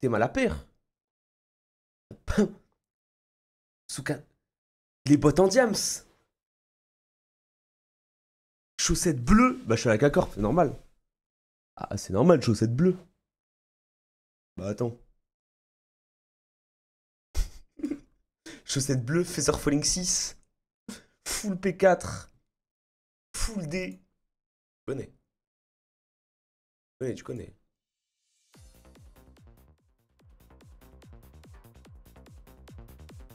t'es mal à pair. Les bottes en diams. Chaussettes bleues. Bah, je suis à la c'est normal. Ah, c'est normal, chaussettes bleues. Bah, attends. chaussettes bleues, Feather Falling 6. Full P4. Full D. Tu connais. Tu connais, tu connais.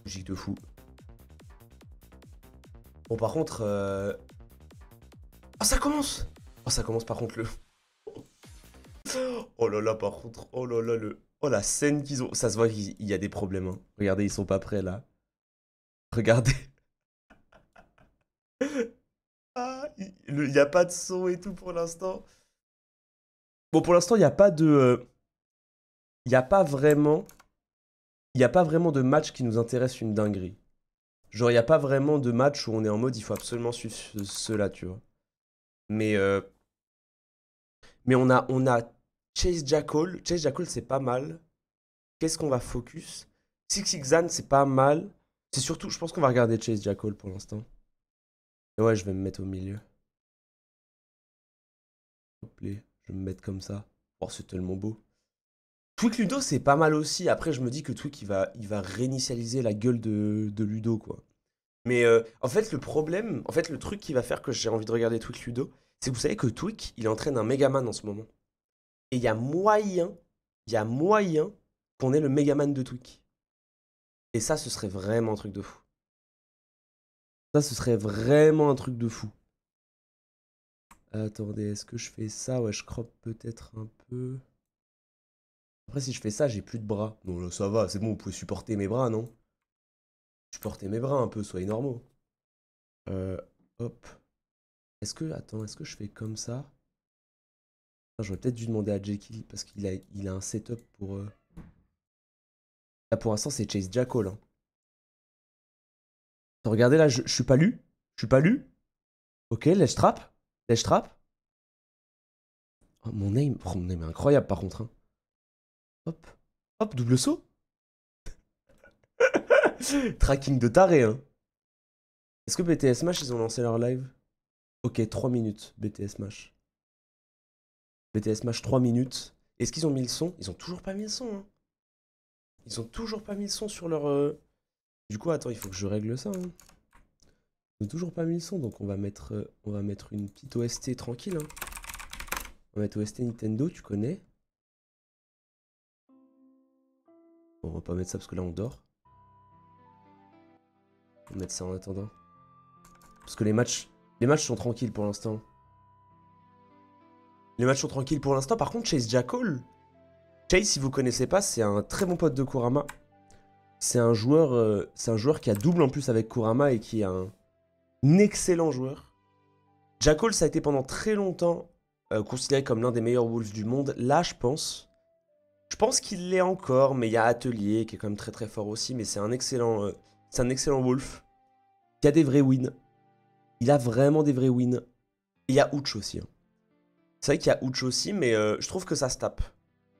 Logique de fou. Bon, par contre. Euh, oh, ça commence Oh, ça commence par contre le. Oh là là, par contre. Oh là là, le. Oh la scène qu'ils ont. Ça se voit qu'il y a des problèmes. Hein. Regardez, ils sont pas prêts là. Regardez. ah, il n'y a pas de son et tout pour l'instant. Bon, pour l'instant, il y a pas de. Euh, il y a pas vraiment il n'y a pas vraiment de match qui nous intéresse une dinguerie. Genre, il n'y a pas vraiment de match où on est en mode il faut absolument suivre cela, tu vois. Mais, euh, mais on, a, on a Chase Jackal. Chase Jackal, c'est pas mal. Qu'est-ce qu'on va focus Six c'est pas mal. C'est surtout, je pense qu'on va regarder Chase Jackal pour l'instant. ouais, je vais me mettre au milieu. plaît, je vais me mettre comme ça. Oh, c'est tellement beau. Tweak Ludo, c'est pas mal aussi. Après, je me dis que truc il va, il va réinitialiser la gueule de, de Ludo, quoi. Mais euh, en fait, le problème, en fait, le truc qui va faire que j'ai envie de regarder Twitch Ludo, c'est que vous savez que Twick il entraîne un Megaman en ce moment. Et il y a moyen, il y a moyen qu'on ait le Megaman de Twick. Et ça, ce serait vraiment un truc de fou. Ça, ce serait vraiment un truc de fou. Attendez, est-ce que je fais ça Ouais, je crop peut-être un peu. Après, si je fais ça, j'ai plus de bras. Non, là, euh, ça va, c'est bon, vous pouvez supporter mes bras, non Supporter mes bras un peu, soyez normaux. Euh, hop. Est-ce que, attends, est-ce que je fais comme ça J'aurais peut-être dû demander à Jekyll, parce qu'il a, il a un setup pour... Euh, là, pour l'instant, c'est Chase Jackal. Hein. Regardez, là, je, suis pas lu Je suis pas lu Ok, laisse trap trap oh, mon aim, mon aim est incroyable, par contre. Hein. Hop. Hop, double saut. Tracking de taré, hein. Est-ce que BTS Mash, ils ont lancé leur live Ok, 3 minutes, BTS Mash. BTS Mash, 3 minutes. Est-ce qu'ils ont mis le son Ils ont toujours pas mis le son, hein. Ils ont toujours pas mis le son sur leur... Euh, du coup, attends, il faut que je règle ça, hein. Ils n'ont toujours pas mis le son, donc on va mettre, euh, on va mettre une petite OST tranquille, hein. On va mettre OST Nintendo, tu connais on va pas mettre ça parce que là on dort. On va mettre ça en attendant. Parce que les matchs, les matchs sont tranquilles pour l'instant. Les matchs sont tranquilles pour l'instant. Par contre, Chase Jackal, Chase, si vous connaissez pas, c'est un très bon pote de Kurama. C'est un joueur, euh, c'est un joueur qui a double en plus avec Kurama et qui est un, excellent joueur. Jackal, ça a été pendant très longtemps euh, considéré comme l'un des meilleurs Wolves du monde. Là, je pense, je pense qu'il l'est encore, mais il y a Atelier qui est quand même très très fort aussi, mais c'est un excellent, euh, c'est un excellent Wolf. Il y a des vrais wins. Il a vraiment des vrais wins. Et il y a Ouch aussi. Hein. C'est vrai qu'il y a Ouch aussi, mais euh, je trouve que ça se tape.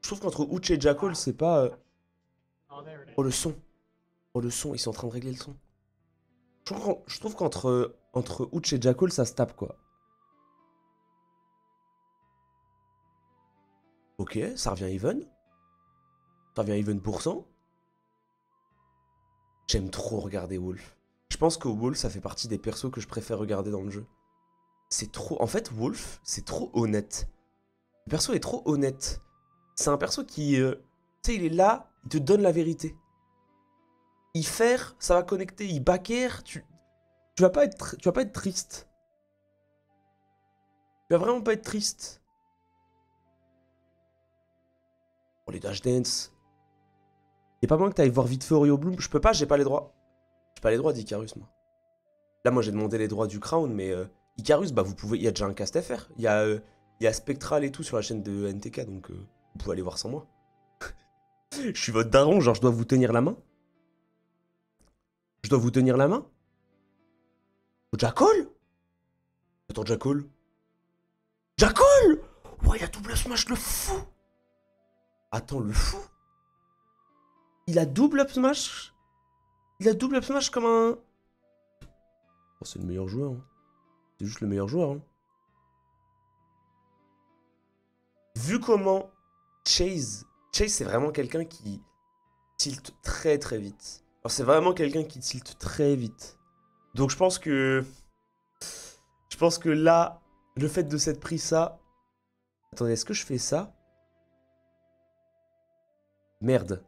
Je trouve qu'entre Ouch et Jackal, c'est pas... Euh, oh, oh le son. Oh le son, ils sont en train de régler le son. Je trouve qu'entre entre Ouch et Jackal, ça se tape quoi. Ok, ça revient even ça vient even cent. J'aime trop regarder Wolf. Je pense que Wolf, ça fait partie des persos que je préfère regarder dans le jeu. C'est trop. En fait, Wolf, c'est trop honnête. Le perso est trop honnête. C'est un perso qui. Euh, tu sais, il est là, il te donne la vérité. Il faire, ça va connecter. Il back tu. Tu vas pas être, tu vas pas être triste. Tu vas vraiment pas être triste. Pour les dash dance, et pas moins que t'ailles voir vite fait Oreo Bloom. Je peux pas, j'ai pas les droits. J'ai pas les droits d'Icarus, moi. Là, moi, j'ai demandé les droits du Crown, mais euh, Icarus, bah, vous pouvez. Il y a déjà un cast FR. Il y, a, euh, y a Spectral et tout sur la chaîne de NTK, donc euh, vous pouvez aller voir sans moi. je suis votre daron, genre, je dois vous tenir la main. Je dois vous tenir la main. Oh, Jackal Attends, Jackal Jackal Ouais, il a double smash, le fou Attends, le fou il a double up smash Il a double up smash comme un... Oh, c'est le meilleur joueur. Hein. C'est juste le meilleur joueur. Hein. Vu comment Chase... Chase, c'est vraiment quelqu'un qui tilt très très vite. Alors, c'est vraiment quelqu'un qui tilt très vite. Donc, je pense que... Je pense que là, le fait de cette pris ça... Attendez, est-ce que je fais ça Merde.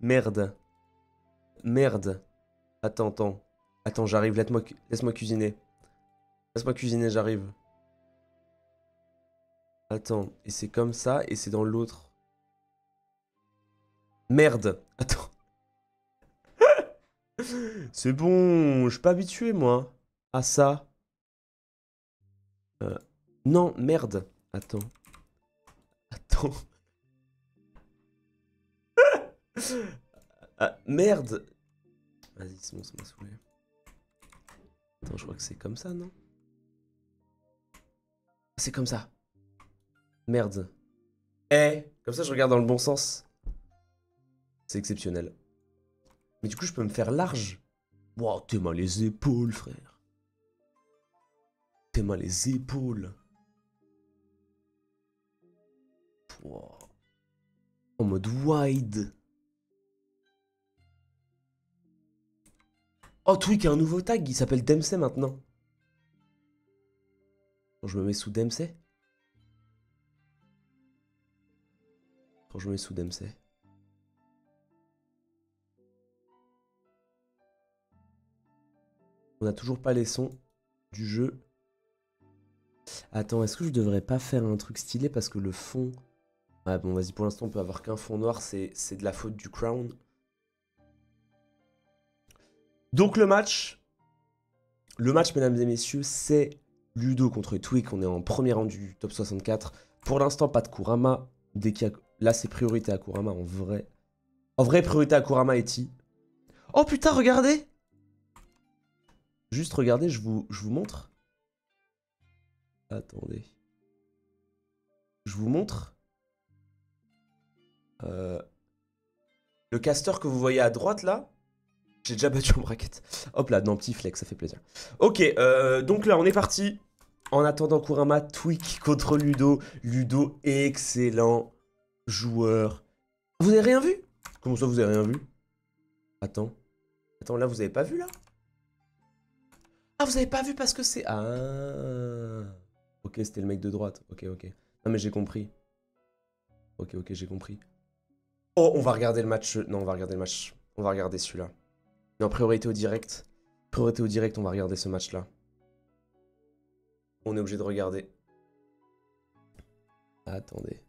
Merde. Merde. Attends, attends. Attends, j'arrive, laisse-moi moi cuisiner. Laisse-moi cuisiner, j'arrive. Attends, et c'est comme ça, et c'est dans l'autre. Merde. Attends. c'est bon, je suis pas habitué, moi, à ça. Euh, non, merde. Attends. Attends. Ah, merde Vas-y, c'est bon, ça m'a saoulé. Attends, je crois que c'est comme ça, non ah, C'est comme ça. Merde. Eh Comme ça, je regarde dans le bon sens. C'est exceptionnel. Mais du coup, je peux me faire large. Wow, t'es mal les épaules, frère. T'es mal les épaules. En mode wide. Oh, Twig a un nouveau tag, il s'appelle Dempsey maintenant. Quand je me mets sous Dempsey. Quand je me mets sous Dempsey. On n'a toujours pas les sons du jeu. Attends, est-ce que je devrais pas faire un truc stylé parce que le fond... Ouais, bon, vas-y, pour l'instant, on peut avoir qu'un fond noir, c'est de la faute du crown. Donc le match, le match, mesdames et messieurs, c'est Ludo contre Twig. On est en premier rang du top 64. Pour l'instant, pas de Kurama. Dès qu'il a... Là, c'est priorité à Kurama en vrai. En vrai, priorité à Kurama et T. Oh putain, regardez Juste regardez, je vous, je vous montre. Attendez. Je vous montre. Euh, le caster que vous voyez à droite, là, j'ai déjà battu en braquette. Hop là, non, petit flex, ça fait plaisir. Ok, euh, donc là, on est parti. En attendant Kurama, Tweak contre Ludo. Ludo, excellent joueur. Vous avez rien vu Comment ça, vous avez rien vu Attends. Attends, là, vous avez pas vu, là Ah, vous avez pas vu parce que c'est... Ah Ok, c'était le mec de droite. Ok, ok. Non, mais j'ai compris. Ok, ok, j'ai compris. Oh, on va regarder le match. Non, on va regarder le match. On va regarder celui-là. Non, priorité au direct. Priorité au direct, on va regarder ce match-là. On est obligé de regarder. Attendez.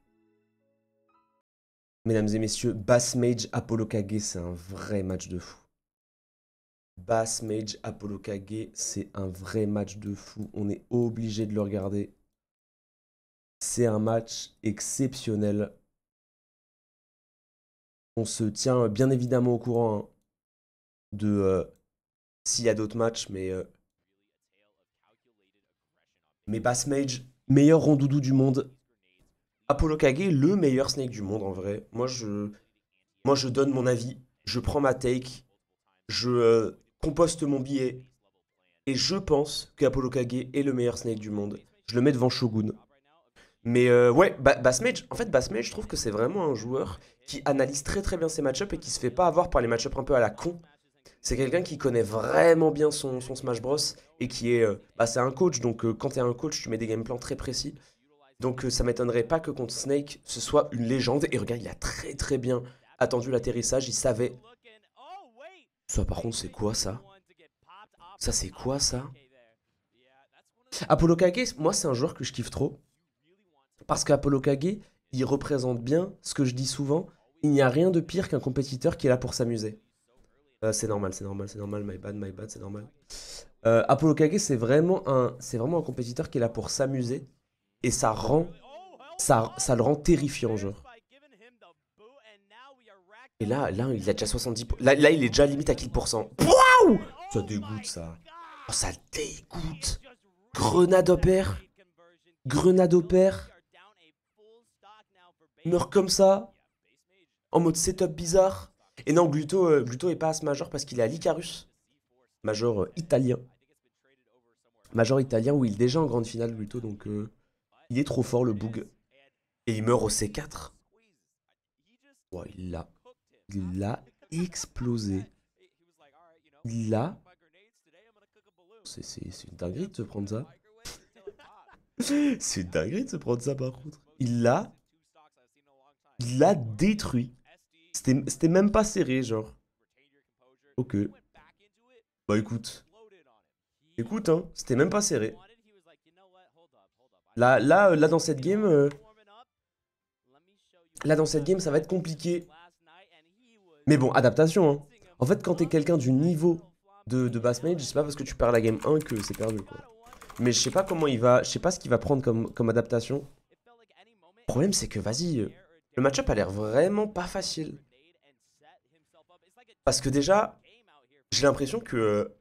Mesdames et messieurs, Bass Mage Apollo Kage, c'est un vrai match de fou. Bass Mage Apollo Kage, c'est un vrai match de fou. On est obligé de le regarder. C'est un match exceptionnel. On se tient bien évidemment au courant. Hein de s'il y a d'autres matchs, mais mais Mage, meilleur rondoudou du monde. Apollo Kage, le meilleur snake du monde en vrai. Moi je, moi, je donne mon avis, je prends ma take, je composte mon billet. Et je pense qu'Apollo Kage est le meilleur snake du monde. Je le mets devant Shogun. Mais ouais, Bassmage, en fait, Bassmage, je trouve que c'est vraiment un joueur qui analyse très très bien ses matchups et qui se fait pas avoir par les matchups un peu à la con. C'est quelqu'un qui connaît vraiment bien son, Smash Bros. Et qui est. Euh, bah, c'est un coach, donc quand euh, quand t'es un coach, tu mets des game plans très précis. Donc euh, ça m'étonnerait pas que contre Snake, ce soit une légende. Et regarde, il a très très bien attendu l'atterrissage, il savait. Ça par contre, c'est quoi ça Ça c'est quoi ça Apollo Kage, moi c'est un joueur que je kiffe trop. Parce qu'Apollo Kage, il représente bien ce que je dis souvent. Il n'y a rien de pire qu'un compétiteur qui est là pour s'amuser. Euh, c'est normal, c'est normal, c'est normal, my bad, my bad, c'est normal. Euh, Apollo Kage, c'est vraiment, un, vraiment un compétiteur qui est là pour s'amuser. Et ça rend. Ça, ça le rend terrifiant, genre. Et là, là, il a déjà 70. Là, il est déjà limite à kill pourcent. Waouh Ça dégoûte, ça. Oh, ça dégoûte. Grenade au père. Grenade au père. Meurt comme ça. En mode setup bizarre. Et non, euh, Gluto, est pas as major parce qu'il est à l'Icarus. Major euh, italien. Major italien où il est déjà en grande finale, Gluto. Donc euh, il est trop fort, le Boog. Et il meurt au C4. il l'a. Il l'a explosé. Il l'a. C'est une dinguerie de se prendre ça. C'est une dinguerie de se prendre ça par contre. Il l'a. Il l'a détruit. C'était même pas serré, genre. Ok. Bah écoute. Écoute, hein, c'était même pas serré. Là, là, euh, là dans cette game... Euh, là, dans cette game, ça va être compliqué. Mais bon, adaptation, hein. En fait, quand t'es quelqu'un du niveau de, de Bass Mage, c'est pas parce que tu perds la game 1 que c'est perdu, quoi. Mais je sais pas comment il va... Je sais pas ce qu'il va prendre comme, comme adaptation. Le problème, c'est que, vas-y... Euh, le match-up a l'air vraiment pas facile. Parce que déjà, j'ai l'impression que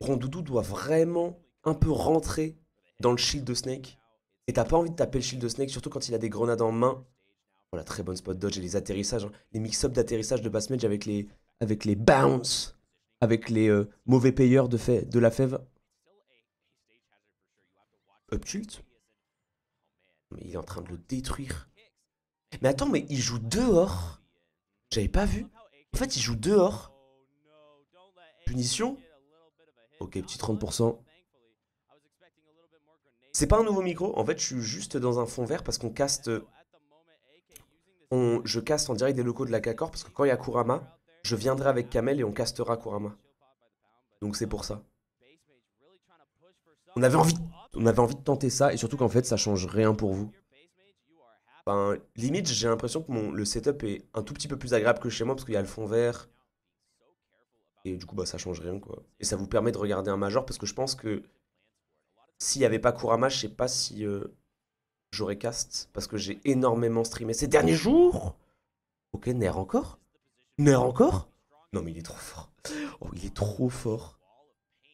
Rondoudou doit vraiment un peu rentrer dans le shield de Snake. Et t'as pas envie de taper le shield de Snake, surtout quand il a des grenades en main. Voilà, très bonne spot dodge et les atterrissages, hein. les mix-up d'atterrissage de bass avec les, avec les bounce, avec les euh, mauvais payeurs de, fait, de la fève. Up Mais il est en train de le détruire. Mais attends, mais il joue dehors J'avais pas vu. En fait, il joue dehors. Punition. Ok, petit 30%. C'est pas un nouveau micro. En fait, je suis juste dans un fond vert parce qu'on caste. je caste en direct des locaux de la CACOR parce que quand il y a Kurama, je viendrai avec Kamel et on castera Kurama. Donc c'est pour ça. On avait envie, on avait envie de tenter ça et surtout qu'en fait ça change rien pour vous. Ben, limite, j'ai l'impression que mon, le setup est un tout petit peu plus agréable que chez moi parce qu'il y a le fond vert. Et du coup, bah, ça change rien. quoi. Et ça vous permet de regarder un major parce que je pense que s'il n'y avait pas Kurama, je sais pas si euh, j'aurais cast parce que j'ai énormément streamé ces derniers jours. Ok, nerf encore Nerf encore Non, mais il est trop fort. Oh, il est trop fort.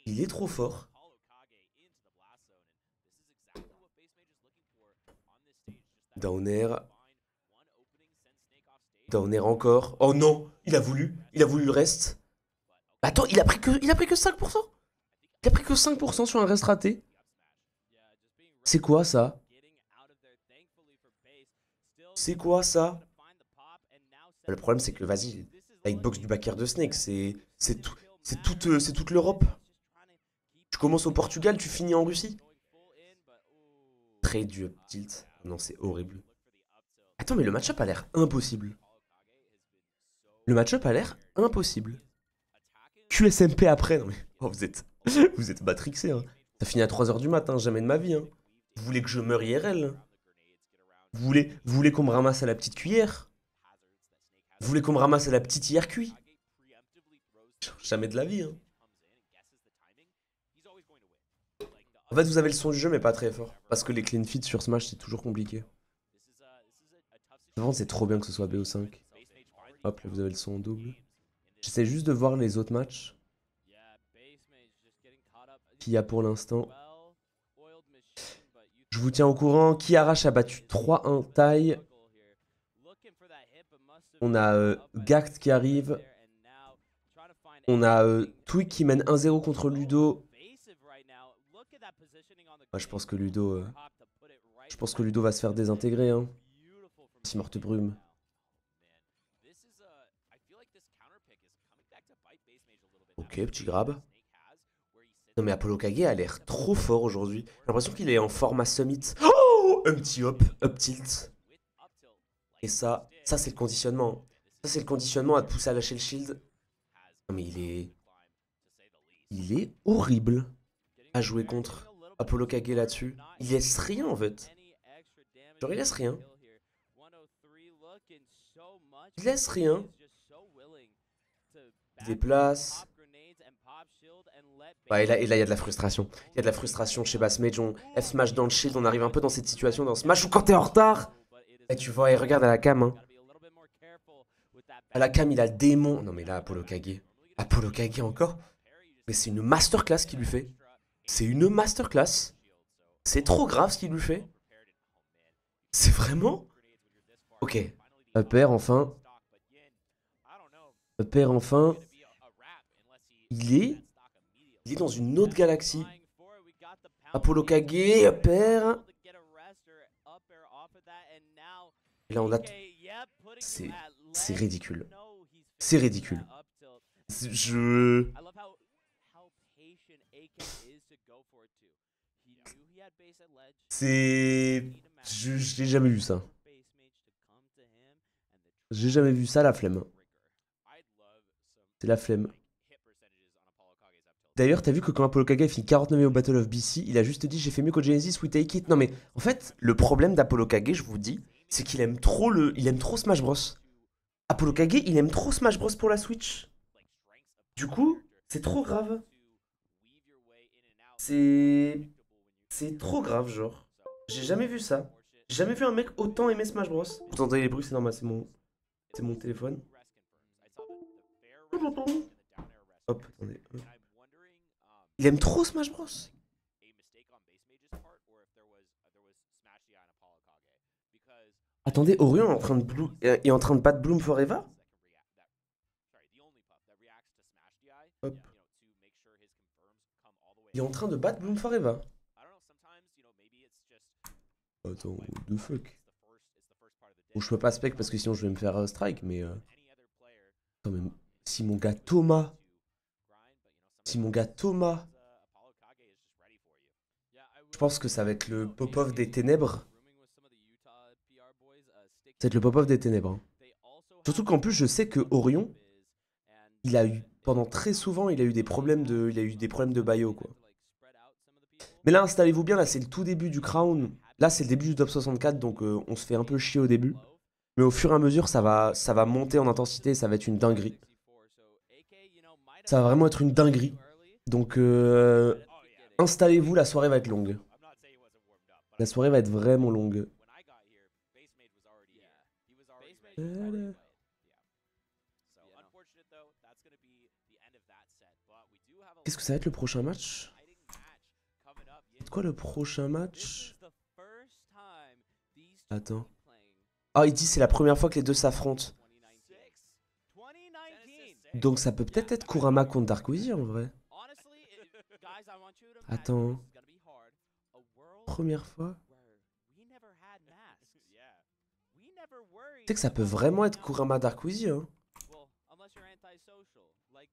Il est trop fort. Downer. air encore. Oh non, il a voulu. Il a voulu le reste. Bah attends, il a pris que, il a pris que 5% Il a pris que 5% sur un reste raté C'est quoi ça C'est quoi ça Le problème c'est que vas-y, avec Box du backer de Snake, c'est c'est tout, toute, euh, toute l'Europe. Tu commences au Portugal, tu finis en Russie. Très dur, tilt. Non, c'est horrible. Attends, mais le match-up a l'air impossible. Le match-up a l'air impossible. QSMP après, non mais... Oh, vous êtes... vous êtes matrixé, hein. Ça finit à 3h du matin, hein, jamais de ma vie, hein. Vous voulez que je meure IRL Vous voulez, vous voulez qu'on me ramasse à la petite cuillère Vous voulez qu'on me ramasse à la petite cuit Jamais de la vie, hein. En fait, vous avez le son du jeu, mais pas très fort. Parce que les clean feeds sur Smash, c'est toujours compliqué. Avant, c'est trop bien que ce soit BO5. Hop, là, vous avez le son en double. J'essaie juste de voir les autres matchs. Qui y a pour l'instant. Je vous tiens au courant. Qui arrache a battu 3-1 taille. On a euh, Gact qui arrive. On a euh, qui mène 1-0 contre Ludo je pense que Ludo. Euh, je pense que Ludo va se faire désintégrer, hein. Si morte brume. Ok, petit grab. Non mais Apollo Kage a l'air trop fort aujourd'hui. J'ai l'impression qu'il est en format summit. Oh Un petit hop, up tilt. Et ça, ça c'est le conditionnement. Hein. Ça c'est le conditionnement à te pousser à lâcher le shield. Non mais il est... Il est horrible à jouer contre. Apollo Kage là-dessus. Il laisse rien en fait. Genre il laisse rien. Il laisse rien. Il déplace. Bah, et là, il y a de la frustration. Il y a de la frustration chez Bass Mage. On F-Smash dans le shield. On arrive un peu dans cette situation dans Smash ou quand t'es en retard. Et tu vois, et regarde à la cam. Hein. À la cam, il a le démon. Non, mais là, Apollo Kage. Apollo Kage encore. Mais c'est une masterclass qu'il lui fait. C'est une masterclass. C'est trop grave ce qu'il lui fait. C'est vraiment Ok. Un père enfin. Un père enfin. Il est. Il est dans une autre galaxie. Apollo Kage, un père. Et là on a. C'est ridicule. C'est ridicule. Je. C'est. J'ai jamais vu ça. J'ai jamais vu ça, la flemme. C'est la flemme. D'ailleurs, t'as vu que quand Apollo Kage finit 49 au Battle of BC, il a juste dit j'ai fait mieux qu'au Genesis, we take it. Non mais en fait, le problème d'Apollo Kage, je vous dis, c'est qu'il aime trop le, il aime trop Smash Bros. Apollo Kage, il aime trop Smash Bros pour la Switch. Du coup, c'est trop grave. C'est c'est trop grave, genre. J'ai jamais vu ça. J'ai jamais vu un mec autant aimer Smash Bros. Vous entendez les bruits, c'est normal, c'est mon... C'est mon téléphone. Hop, attendez. Hein. Il aime trop Smash Bros. Attendez, Orion est en train de, blue... est en train de battre Bloom Forever Hop. Il est en train de battre Bloom Forever. Attends, the fuck. Bon, je peux pas spec parce que sinon je vais me faire euh, strike, mais, euh, Si mon gars Thomas. Si mon gars Thomas. Uh, je pense que ça va être le pop-off des ténèbres. Uh, ça va être le pop-off des ténèbres. Hein. Surtout qu'en plus, je sais que Orion, il a eu pendant très souvent, il a eu des problèmes de, il a eu des problèmes de bio quoi. Mais là, installez-vous bien, là c'est le tout début du Crown. Là, c'est le début du top 64, donc euh, on se fait un peu chier au début. Mais au fur et à mesure, ça va, ça va monter en intensité, ça va être une dinguerie. Ça va vraiment être une dinguerie. Donc, euh, installez-vous, la soirée va être longue. La soirée va être vraiment longue. Qu'est-ce que ça va être le prochain match C'est quoi le prochain match Attends. Oh, il dit c'est la première fois que les deux s'affrontent. Donc ça peut peut-être être Kurama contre Wizard en vrai. Attends. Première fois Tu sais que ça peut vraiment être Kurama dark hein.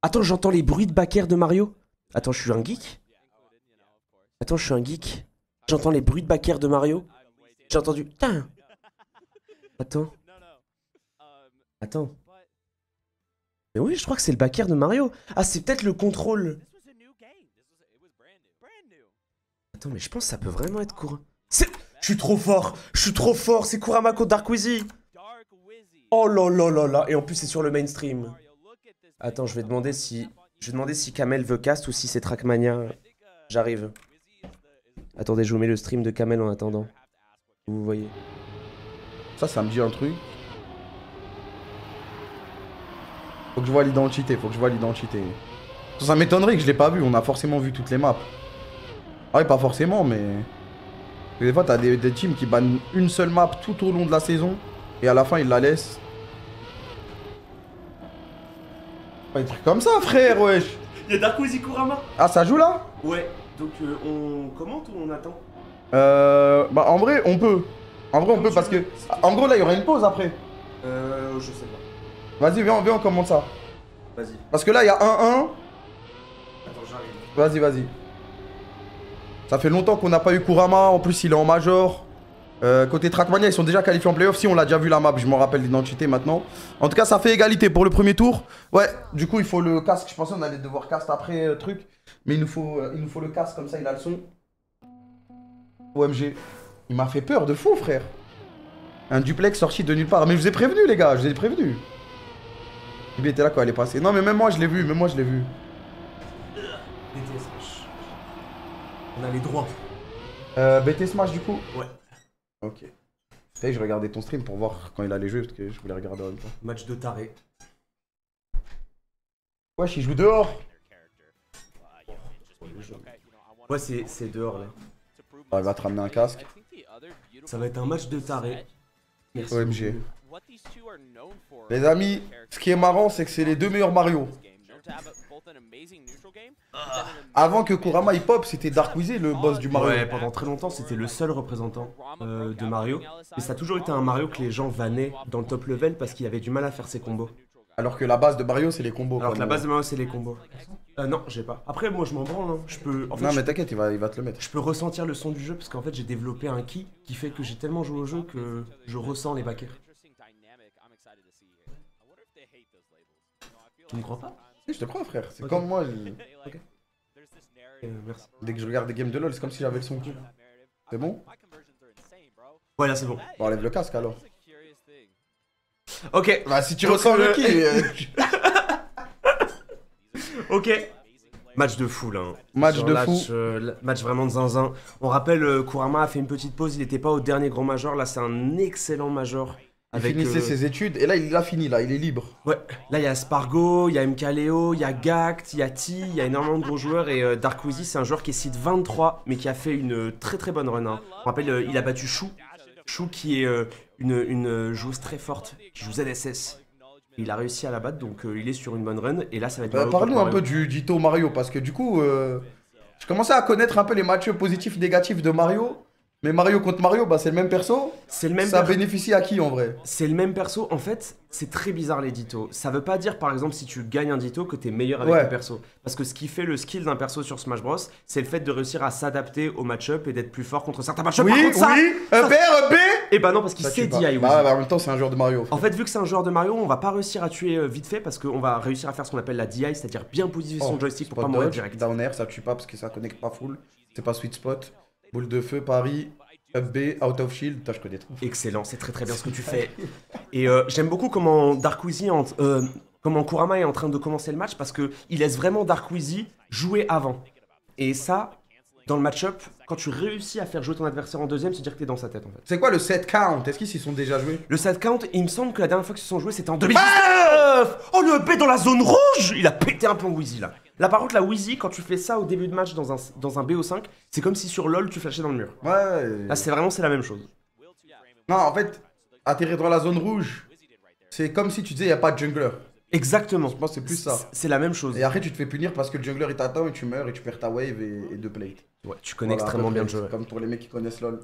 Attends, j'entends les bruits de bakker de Mario. Attends, je suis un geek Attends, je suis un geek. J'entends les bruits de bakker de Mario. J'ai entendu. Attends. Euh, Attends. Mais oui, je crois que c'est le backer de Mario. Ah, c'est peut-être le contrôle. Attends, mais je pense que ça peut vraiment être courant. C'est... Je suis trop fort Je suis trop fort C'est Kurama contre Dark Wizzy Oh là là là là Et en plus, c'est sur le mainstream. Attends, je vais demander si... Je vais demander si Kamel veut cast ou si c'est Trackmania. Uh, J'arrive. Attendez, je vous mets le stream de Kamel en attendant. Vous voyez Ça, ça me dit un truc. Faut que je vois l'identité, faut que je vois l'identité. Ça m'étonnerait que je l'ai pas vu, on a forcément vu toutes les maps. Ah ouais, pas forcément, mais... Des fois, t'as des, teams qui bannent une seule map tout au long de la saison, et à la fin, ils la laissent. Pas des trucs comme ça, frère, wesh Y'a Darko Zikurama Ah, ça joue là Ouais, donc euh, on commente ou on attend euh, bah en vrai on peut. En vrai on peut parce que... En gros là il y aura une pause après. Euh je sais pas. Vas-y viens, viens on commente ça. Vas-y. Parce que là il y a 1-1. Attends j'arrive. Vas-y vas-y. Ça fait longtemps qu'on n'a pas eu Kurama, en plus il est en major. Euh, côté Trackmania, ils sont déjà qualifiés en playoff. Si on l'a déjà vu la map, je m'en rappelle l'identité maintenant. En tout cas, ça fait égalité pour le premier tour. Ouais, du coup, il faut le casque. Je pensais qu'on allait devoir cast après euh, truc. Mais il nous, faut, euh, il nous faut le casque, comme ça il a le son. OMG. Il m'a fait peur de fou, frère. Un duplex sorti de nulle part. Mais je vous ai prévenu, les gars, je vous ai prévenu. Il était là quoi, elle est passée. Non, mais même moi, je l'ai vu, même moi, je l'ai vu. BTS Smash. On a les droits. Euh, BTS Smash, du coup Ouais. Ok. Tu je regardais ton stream pour voir quand il allait jouer, parce que je voulais regarder en même temps. Match de taré. Wesh, il joue dehors Ouais, c'est dehors, là. Bah, elle va te ramener un casque. Ça va être un match de taré. OMG. Les amis, ce qui est marrant, c'est que c'est les deux meilleurs Mario. Ah. Avant que Kurama il pop, c'était Darkwizzy le boss du Mario. pendant très longtemps, c'était le seul représentant euh, de Mario. Et ça a toujours été un Mario que les gens vannaient dans le top level parce qu'il avait du mal à faire ses combos. Alors que la base de Mario, c'est les combos. Alors que la base de Mario, c'est les combos. Euh, non, j'ai pas. Après, moi, je m'en branle. Hein. Je peux. En non, mais t'inquiète, il va, il va te le mettre. Je peux ressentir le son du jeu parce qu'en fait, j'ai développé un ki qui fait que j'ai tellement joué au jeu que je ressens les backers. Tu me crois pas je te crois, frère. C'est comme moi. Euh, Dès que je regarde des games de LoL, c'est comme si j'avais le son cul. C'est bon Ouais, là, c'est bon. Bon, enlève le casque alors. Ok. Bah, si tu ressens le euh, euh, ok. Match de hein. fou là. Match de fou. match vraiment de zinzin. On rappelle, euh, Kurama a fait une petite pause, il n'était pas au dernier grand major. Là, c'est un excellent major. Il finissait ses études et là, il a fini, là, il est libre. Ouais, là, il y a Spargo, il y a MKLeo, il y a Gact, il y a T, il y a énormément de gros joueurs. Et DarkWizzy c'est un joueur qui est site 23, mais qui a fait une très très bonne run. Hein. On rappelle, il a battu Chou. Chou qui est une, une joueuse très forte qui joue ZSS. Il a réussi à la battre, donc euh, il est sur une bonne run. Et là, ça va être. Euh, moment Parle-nous un peu du Dito Mario, parce que du coup, je euh, commençais à connaître un peu les matchs positifs, négatifs de Mario. Mais Mario contre Mario, bah, c'est le même perso. C'est le même. Ça bénéficie à qui en vrai C'est le même perso. En fait, c'est très bizarre les ditos. Ça veut pas dire, par exemple, si tu gagnes un dito que t'es meilleur avec le perso. Parce que ce qui fait le skill d'un perso sur Smash Bros, c'est le fait de réussir à s'adapter au match-up et d'être plus fort contre certains match-up. Oui, par contre, ça, oui, Et eh bah ben non, parce qu'il sait DI. Bah, bah, en même temps, c'est un joueur de Mario. En fait. vu que c'est un joueur de Mario, on va pas réussir à tuer euh, vite fait parce qu'on va réussir à faire ce qu'on appelle la DI, c'est-à-dire bien positionner oh, son joystick pour pas mourir direct. Down air, ça tue pas parce que ça connecte pas full. C'est pas sweet spot. Boule de feu, Paris, up B, out of shield. je connais trop. Excellent, c'est très très bien ce que tu fais. Et euh, j'aime beaucoup comment en, euh, comment Kurama est en train de commencer le match parce que il laisse vraiment Darkwizi jouer avant. Et ça, dans le match-up, quand tu réussis à faire jouer ton adversaire en deuxième, c'est dire que t'es dans sa tête en fait. C'est quoi le set count Est-ce qu'ils s'y sont déjà joués Le set count, il me semble que la dernière fois qu'ils se sont joués, c'était en 2019 Oh le B dans la zone rouge Il a pété un plomb Wheezy là. Là par contre, la Wheezy, quand tu fais ça au début de match dans un, dans un BO5, c'est comme si sur LoL tu flashais dans le mur. Ouais. Là c'est vraiment c'est la même chose. Non, en fait, atterrir dans la zone rouge, c'est comme si tu disais il a pas de jungler. Exactement. c'est plus ça. C'est la même chose. Et après, tu te fais punir parce que le jungler il t'attend et tu meurs et tu perds ta wave et, et deux Ouais, tu connais extrêmement bien le jeu. Comme pour les mecs qui connaissent LoL.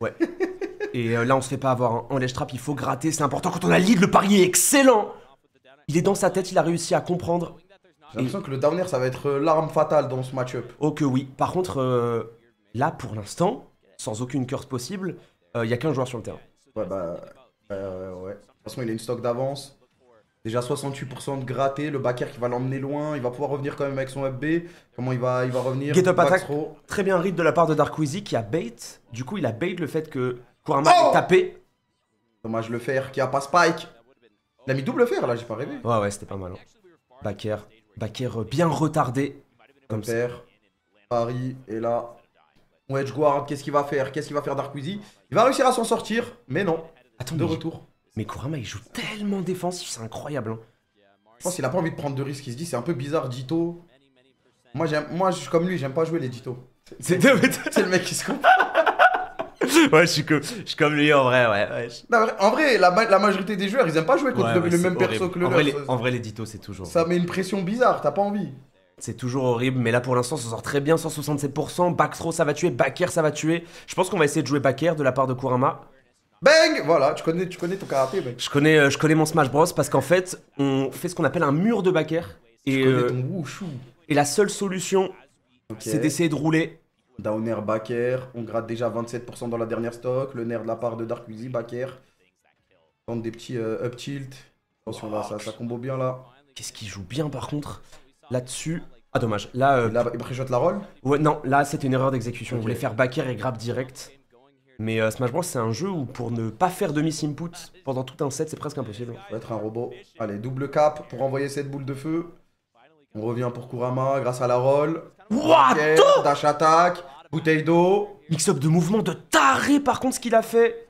Ouais. et euh, là, on se fait pas avoir. Hein. on En lèche trap, il faut gratter. C'est important. Quand on a lead, le pari est excellent. Il est dans sa tête, il a réussi à comprendre. J'ai l'impression que le downer, ça va être euh, l'arme fatale dans ce match-up. Oh que oui. Par contre, euh, là, pour l'instant, sans aucune curse possible, il y a qu'un joueur sur le terrain. Ouais, bah. ouais. De toute façon, il a une stock d'avance. Déjà 68% de gratté, le backer qui va l'emmener loin, il va pouvoir revenir quand même avec son FB. Comment il va, il va revenir Get up attack, très bien read de la part de Darkwizy qui a bait. Du coup, il a bait le fait que Kurama oh est tapé. Dommage le fer qui a pas spike. Il a mis double fer là, j'ai pas rêvé. Ouais, ouais, c'était pas mal. Hein. Backer, backer bien retardé. Comme ça. Paris, et là. edge Guard, qu'est-ce qu'il va faire Qu'est-ce qu'il va faire Darkwizy Il va réussir à s'en sortir, mais non. Attends, de retour. Mais Kurama, il joue tellement défensif, c'est incroyable. Hein. Je pense qu'il a pas envie de prendre de risques. Il se dit, c'est un peu bizarre, Dito. Moi, moi je suis comme lui, j'aime pas jouer les Dito. C'est le mec qui se coupe. ouais, je suis, comme, je comme lui en vrai, ouais. en vrai, la, majorité des joueurs, ils aiment pas jouer contre le même perso que le en en vrai, les Dito, c'est toujours. Ça met une pression bizarre, t'as pas envie. C'est toujours horrible, mais là pour l'instant, ça sort très bien, 167%. Back throw, ça va tuer. Back ça va tuer. Je pense qu'on va essayer de jouer back de la part de Kurama. Bang Voilà, tu connais, tu connais ton karaté, Je connais, euh, je connais mon Smash Bros parce qu'en fait, on fait ce qu'on appelle un mur de backer. Et, je connais euh, ton et la seule solution, c'est d'essayer de rouler. Down air on gratte déjà 27% dans la dernière stock, le nerf de la part de Dark Uzi, On Tente des petits euh, up tilt. Attention ça, combo bien là. Qu'est-ce qu'il joue bien par contre Là-dessus, ah dommage. Là, là il préchote la roll Ouais, non, là c'est une erreur d'exécution. On voulait faire backer et grab direct. Mais euh, Smash Bros, c'est un jeu où pour ne pas faire de miss input pendant tout un set, c'est presque impossible. On va être un robot. Allez, double cap pour envoyer cette boule de feu. On revient pour Kurama grâce à la roll. What Dash attack, bouteille d'eau. Mix-up de mouvement de taré par contre ce qu'il a fait.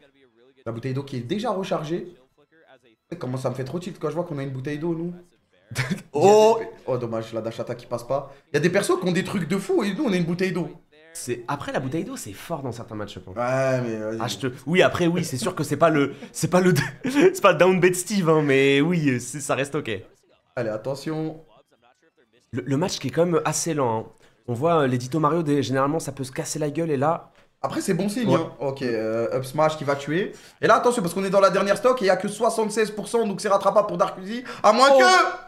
La bouteille d'eau qui est déjà rechargée. Comment ça me fait trop tilt quand je vois qu'on a une bouteille d'eau, nous oh, oh dommage, la dash attack qui passe pas. Il y a des persos qui ont des trucs de fou et nous on a une bouteille d'eau après la bouteille d'eau, c'est fort dans certains matchs, je mais ah, oui, après oui, c'est sûr que c'est pas le c'est pas le c'est pas down Steve hein, mais oui, ça reste OK. Allez, attention. Le, match qui est quand même assez lent. Hein. On voit euh, les Mario des... généralement ça peut se casser la gueule et là après, c'est bon signe. Hein. Ok, euh, up smash qui va tuer. Et là, attention, parce qu'on est dans la dernière stock et il y a que 76%, donc c'est rattrapable pour Dark À moins oh. que.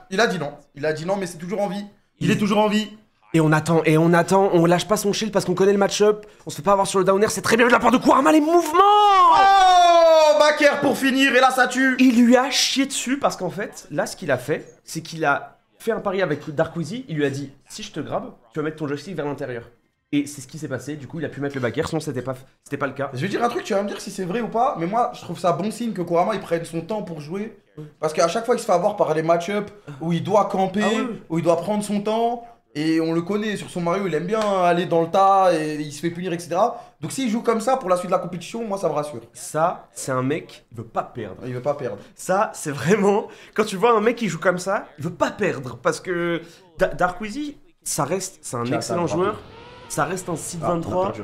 Il a dit non. Il a dit non, mais c'est toujours en vie. Il, est toujours en vie. Et on attend, et on attend, on lâche pas son shield parce qu'on connaît le match-up, on se fait pas avoir sur le downer, c'est très bien de la part de Kurama, les mouvements Oh backer pour finir, et là ça tue Il lui a chié dessus parce qu'en fait, là ce qu'il a fait, c'est qu'il a fait un pari avec Darkwizy, il lui a dit « Si je te grabe, tu vas mettre ton joystick vers l'intérieur ». Et c'est ce qui s'est passé, du coup il a pu mettre le backer, sinon c'était pas, c'était pas le cas. Je vais dire un truc, tu vas me dire si c'est vrai ou pas, mais moi je trouve ça bon signe que Kurama il prenne son temps pour jouer. Parce qu'à chaque fois il se fait avoir par les match-up où il doit camper, ah où il doit prendre son temps, et on le connaît sur son Mario, il aime bien aller dans le tas et il se fait punir, etc. Donc s'il joue comme ça pour la suite de la compétition, moi ça me rassure. Ça, c'est un mec, il veut pas perdre. Il veut pas perdre. Ça, c'est vraiment. Quand tu vois un mec qui joue comme ça, il veut pas perdre. Parce que Darkwizy, ça reste. C'est un excellent joueur. Ça reste un site ah, 23.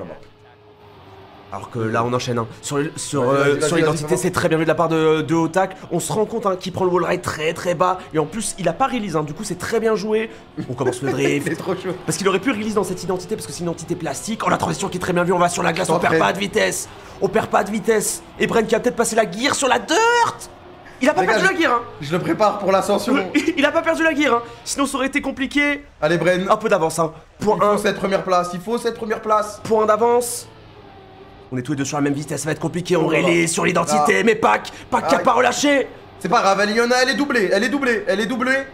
Alors que là, on enchaîne. Hein. Sur, sur, euh, sur l'identité, c'est très bien vu de la part de, de Otak. On se rend compte hein, qu'il prend le wall très très bas. Et en plus, il a pas release. Hein. Du coup, c'est très bien joué. On commence le drift. trop chaud. Parce qu'il aurait pu release dans cette identité. Parce que c'est une identité plastique. Oh, la transition qui est très bien vue. On va sur la glace. On perd pas de vitesse. On perd pas de vitesse. Et Bren qui a peut-être passé la gear sur la dirt. Il a pas perdu la gear. Je le prépare pour l'ascension. il a pas perdu la gear. Sinon, ça aurait été compliqué. Allez, Bren. Un peu d'avance. Pour un. cette première place. Il faut cette première place. Point d'avance. On est tous les deux sur la même vitesse, ça va être compliqué. On oh est sur l'identité, ah. mais Pac Pac qui a ah, pas relâché C'est pas grave, elle est doublée, elle est doublée, elle est doublée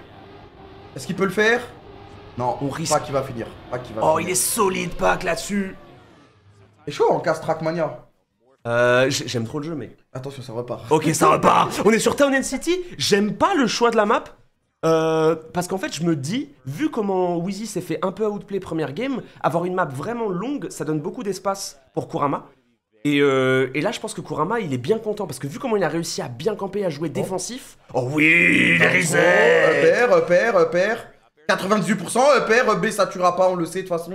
Est-ce qu'il peut le faire Non, on risque. Pac qui va finir. Pac qui va oh, il est solide, Pac là-dessus Et chaud, on casse Trackmania. Euh, j'aime trop le jeu, mais. Attention, ça repart. Ok, ça repart On est sur Town and City, j'aime pas le choix de la map. Euh, parce qu'en fait, je me dis, vu comment Wheezy s'est fait un peu outplay première game, avoir une map vraiment longue, ça donne beaucoup d'espace pour Kurama. Euh, et, là, je pense que Kurama, il est bien content parce que vu comment il a réussi à bien camper, à jouer oh. défensif. Oh, oui, père risé EPR, 98%, Père, B ça tuera pas, on le sait de toute façon.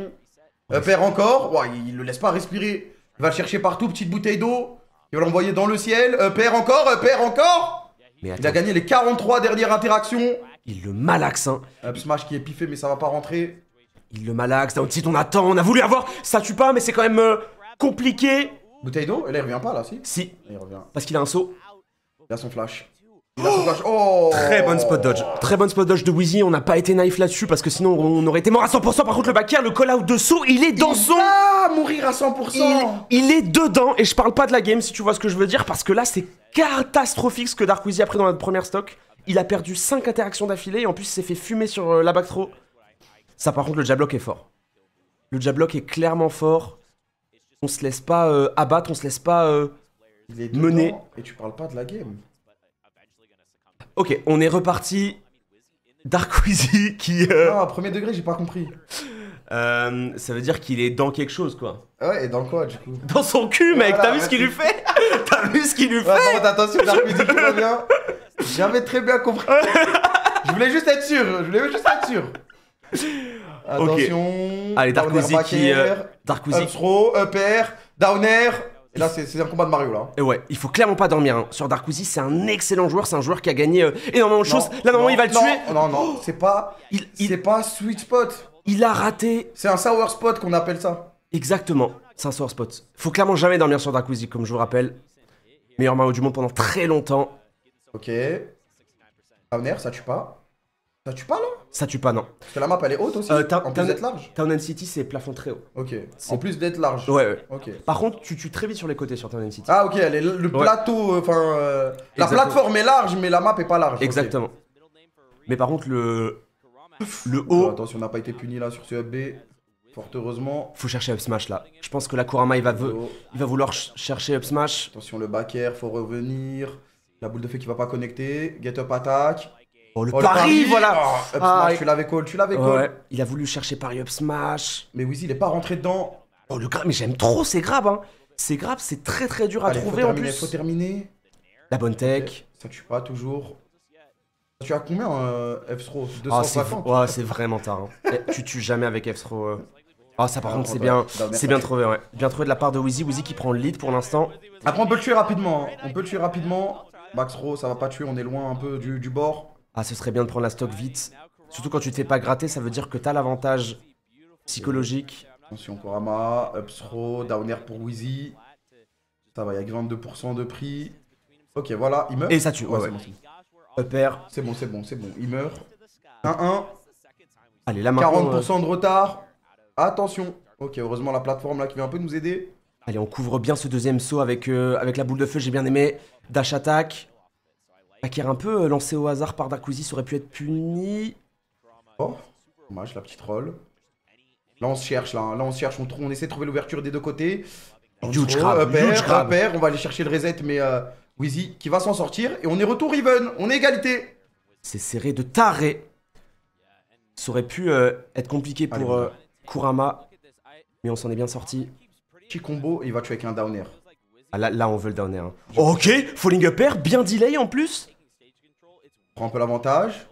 Père encore, ouais, il le laisse pas respirer. Il va le chercher partout, petite bouteille d'eau. Il va l'envoyer dans le ciel. Père encore, père encore. Mais il a gagné les 43 dernières interactions. Il le malaxe, hein. smash qui est piffé, mais ça va pas rentrer. Il le malaxe, down on attend, on a voulu avoir. Ça tue pas, mais c'est quand même euh, compliqué. Bouteille d'eau Et là, il revient pas, là, si Si. Parce qu'il a un saut. Oh il a son flash. Oh Très bonne spot dodge. Très bonne spot dodge de Wheezy. On n'a pas été naïf là-dessus parce que sinon on aurait été mort à 100%. Par contre, le backer, le call-out de saut, il est dans il son. Va mourir à 100% il, est dedans. Et je parle pas de la game si tu vois ce que je veux dire parce que là, c'est catastrophique ce que Dark a pris dans notre première stock. Il a perdu 5 interactions d'affilée et en plus, il s'est fait fumer sur euh, la back throw. Ça, par contre, le Jablock est fort. Le Jablock est clairement fort on se laisse pas euh, abattre, on se laisse pas euh, mener. Et tu parles pas de la game. Ok, on est reparti. Dark Wheezy qui. Non, euh, Non, premier degré, j'ai pas compris. ça veut dire qu'il est dans quelque chose, quoi. Ah ouais, et dans quoi, du coup Dans son cul, mec T'as vu ce qu'il lui fait T'as vu ce qu'il lui fait attention, Dark Wheezy, tu J'avais très bien compris. je voulais juste être sûr, je voulais juste être sûr. Attention. Allez, Darkouzi qui. Euh, Darkouzi. Up throw, air, down là, c'est un combat de Mario, là. Hein. Et ouais, il faut clairement pas dormir hein, sur Darkouzi. C'est un excellent joueur. C'est un joueur qui a gagné euh, énormément de choses. Là, normalement, il va le tuer. Non, non, oh c'est pas. Il, pas sweet spot. Il a raté. C'est un sour spot qu'on appelle ça. Exactement. C'est un sour spot. Faut clairement jamais dormir sur Darkouzi, comme je vous rappelle. Meilleur Mario du monde pendant très longtemps. Ok. Down air, ça tue pas. Ça tue pas, non ça tue pas, non. Parce la map elle est haute aussi. Euh, en plus d'être large Town and City c'est plafond très haut. Ok. En plus d'être large. Ouais, ouais. Par contre, tu tues très vite sur les côtés sur Town City. Ah, ok, elle est le plateau. Euh, enfin. Euh, la plateforme est large, mais la map est pas large. Exactement. Mais par contre, le. Le oh, haut. attention, on n'a pas été puni là sur ce B. Fort heureusement. Faut chercher up smash là. Je pense que la Kurama il va, oh. il va vouloir chercher up smash. Attention, le back air, faut revenir. La boule de feu qui va pas connecter. Get up attack. Oh, le oh, pari, voilà oh, ah, tu l'avais call, tu l'avais call. Il a voulu chercher pari Up Smash. Mais Wizzy, il est pas rentré dedans. Oh, le grab, mais j'aime trop c'est grave hein. c'est grabs, c'est très très dur à trouver en plus. faut terminer. La bonne tech. Ça tue pas toujours. Tu as combien, euh, F-Stro ah, 250 c'est vraiment tard. Hein. Eh, tu tues jamais avec f throw Oh euh. Ah, ça par ah, contre, c'est bah, bien, bah, c'est bien trouvé, ouais. Bien trouvé de la part de Wizzy. Wizzy qui prend le lead pour l'instant. Après, on peut le tuer rapidement. Hein. On peut le tuer rapidement. Max ça va pas tuer, on est loin un peu du bord. Ah, ce serait bien de prendre la stock vite. Surtout quand tu te fais pas gratter, ça veut dire que tu t'as l'avantage psychologique. Attention, Korama, up throw, downer pour Wheezy. Ça va, il y a 22% de prix. Ok, voilà, il meurt. Et ça tue, ouais, ouais, C'est bon, c'est bon, c'est bon, il meurt. 1-1. Allez, la main. 40% de retard. Attention. Ok, heureusement la plateforme là qui vient un peu nous aider. Allez, on couvre bien ce deuxième saut avec, euh, avec la boule de feu, j'ai bien aimé. Dash attack. Hacker un peu euh, lancé au hasard par Dakuzi, ça aurait pu être puni. Oh, dommage la petite roll. Là on se cherche, là, hein. là on se cherche, on, essaie de trouver l'ouverture des deux côtés. Huge grab, euh, huge euh, on va aller chercher le reset, mais Wizzy qui va s'en sortir. Et on est retour even, on est égalité. C'est serré de taré. Ça aurait pu être compliqué pour Kurama, mais on s'en est bien sorti. Petit combo, il va tuer avec un downer. Ah, là, là, on veut le downer. Hein. ok, falling up air, bien delay en plus prend un peu l'avantage.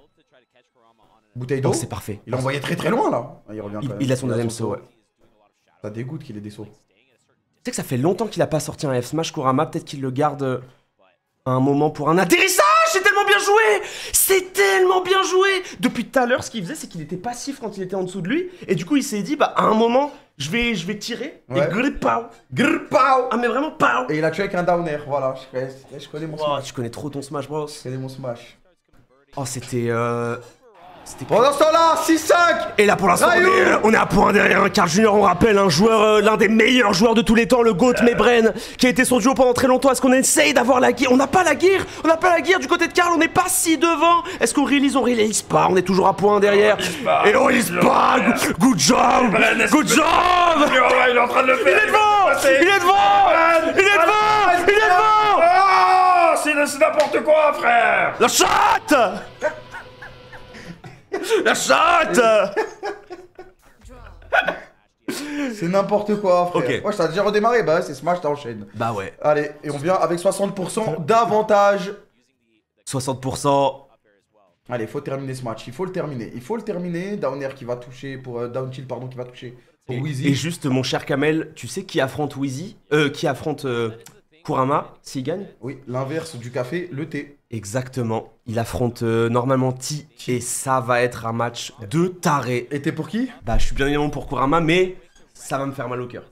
Bouteille oh, d'eau. C'est parfait. Il l'envoyait très très loin là. Il revient. Il, il a son deuxième saut. Ça dégoûte qu'il ait des sauts. Tu sais que ça fait longtemps qu'il a pas sorti un F Smash Kurama. Peut-être qu'il le garde à un moment pour un atterrissage. C'est tellement bien joué. C'est tellement bien joué. Depuis tout à l'heure, ce qu'il faisait, c'est qu'il était passif quand il était en dessous de lui. Et du coup, il s'est dit, bah à un moment, je vais, je vais tirer. Ouais. Et Ah mais vraiment pao. Et il a tué avec un downer. Voilà. Je, connais, je connais mon Tu connais trop ton Smash Bros. Je connais mon Smash. Oh, c'était... Euh... Pendant ce là 6-5 Et là pour l'instant, on, est, à point derrière Carl Junior, on rappelle, un joueur, euh, l'un des meilleurs joueurs de tous les temps, le GOAT euh. Mebren, qui a été son duo pendant très longtemps. Est-ce qu'on essaye d'avoir la guerre On n'a pas la guerre On n'a pas la guerre du côté de Carl, on n'est pas si devant Est-ce qu'on release On release pas, on est toujours à point derrière. Et on release pas Good job Good job Il est devant Il est devant Il est devant Il est devant c'est n'importe quoi, frère La chatte La chatte C'est n'importe quoi, frère. Moi, je t'ai déjà redémarré. Bah c'est Smash, t'enchaînes. Bah ouais. Allez, et on vient avec 60% d'avantage. 60%. Allez, faut terminer ce match. Il faut le terminer. Il faut le terminer. Down qui va toucher pour euh, Down pardon, qui va toucher et, juste, mon cher Kamel, tu sais qui affronte Wheezy Euh, qui affronte euh, Kurama, s'il gagne Oui, l'inverse du café, le thé. Exactement. Il affronte euh, normalement Ti et ça va être un match de taré. Et t'es pour qui Bah, je suis bien évidemment pour Kurama, mais ça va me faire mal au cœur.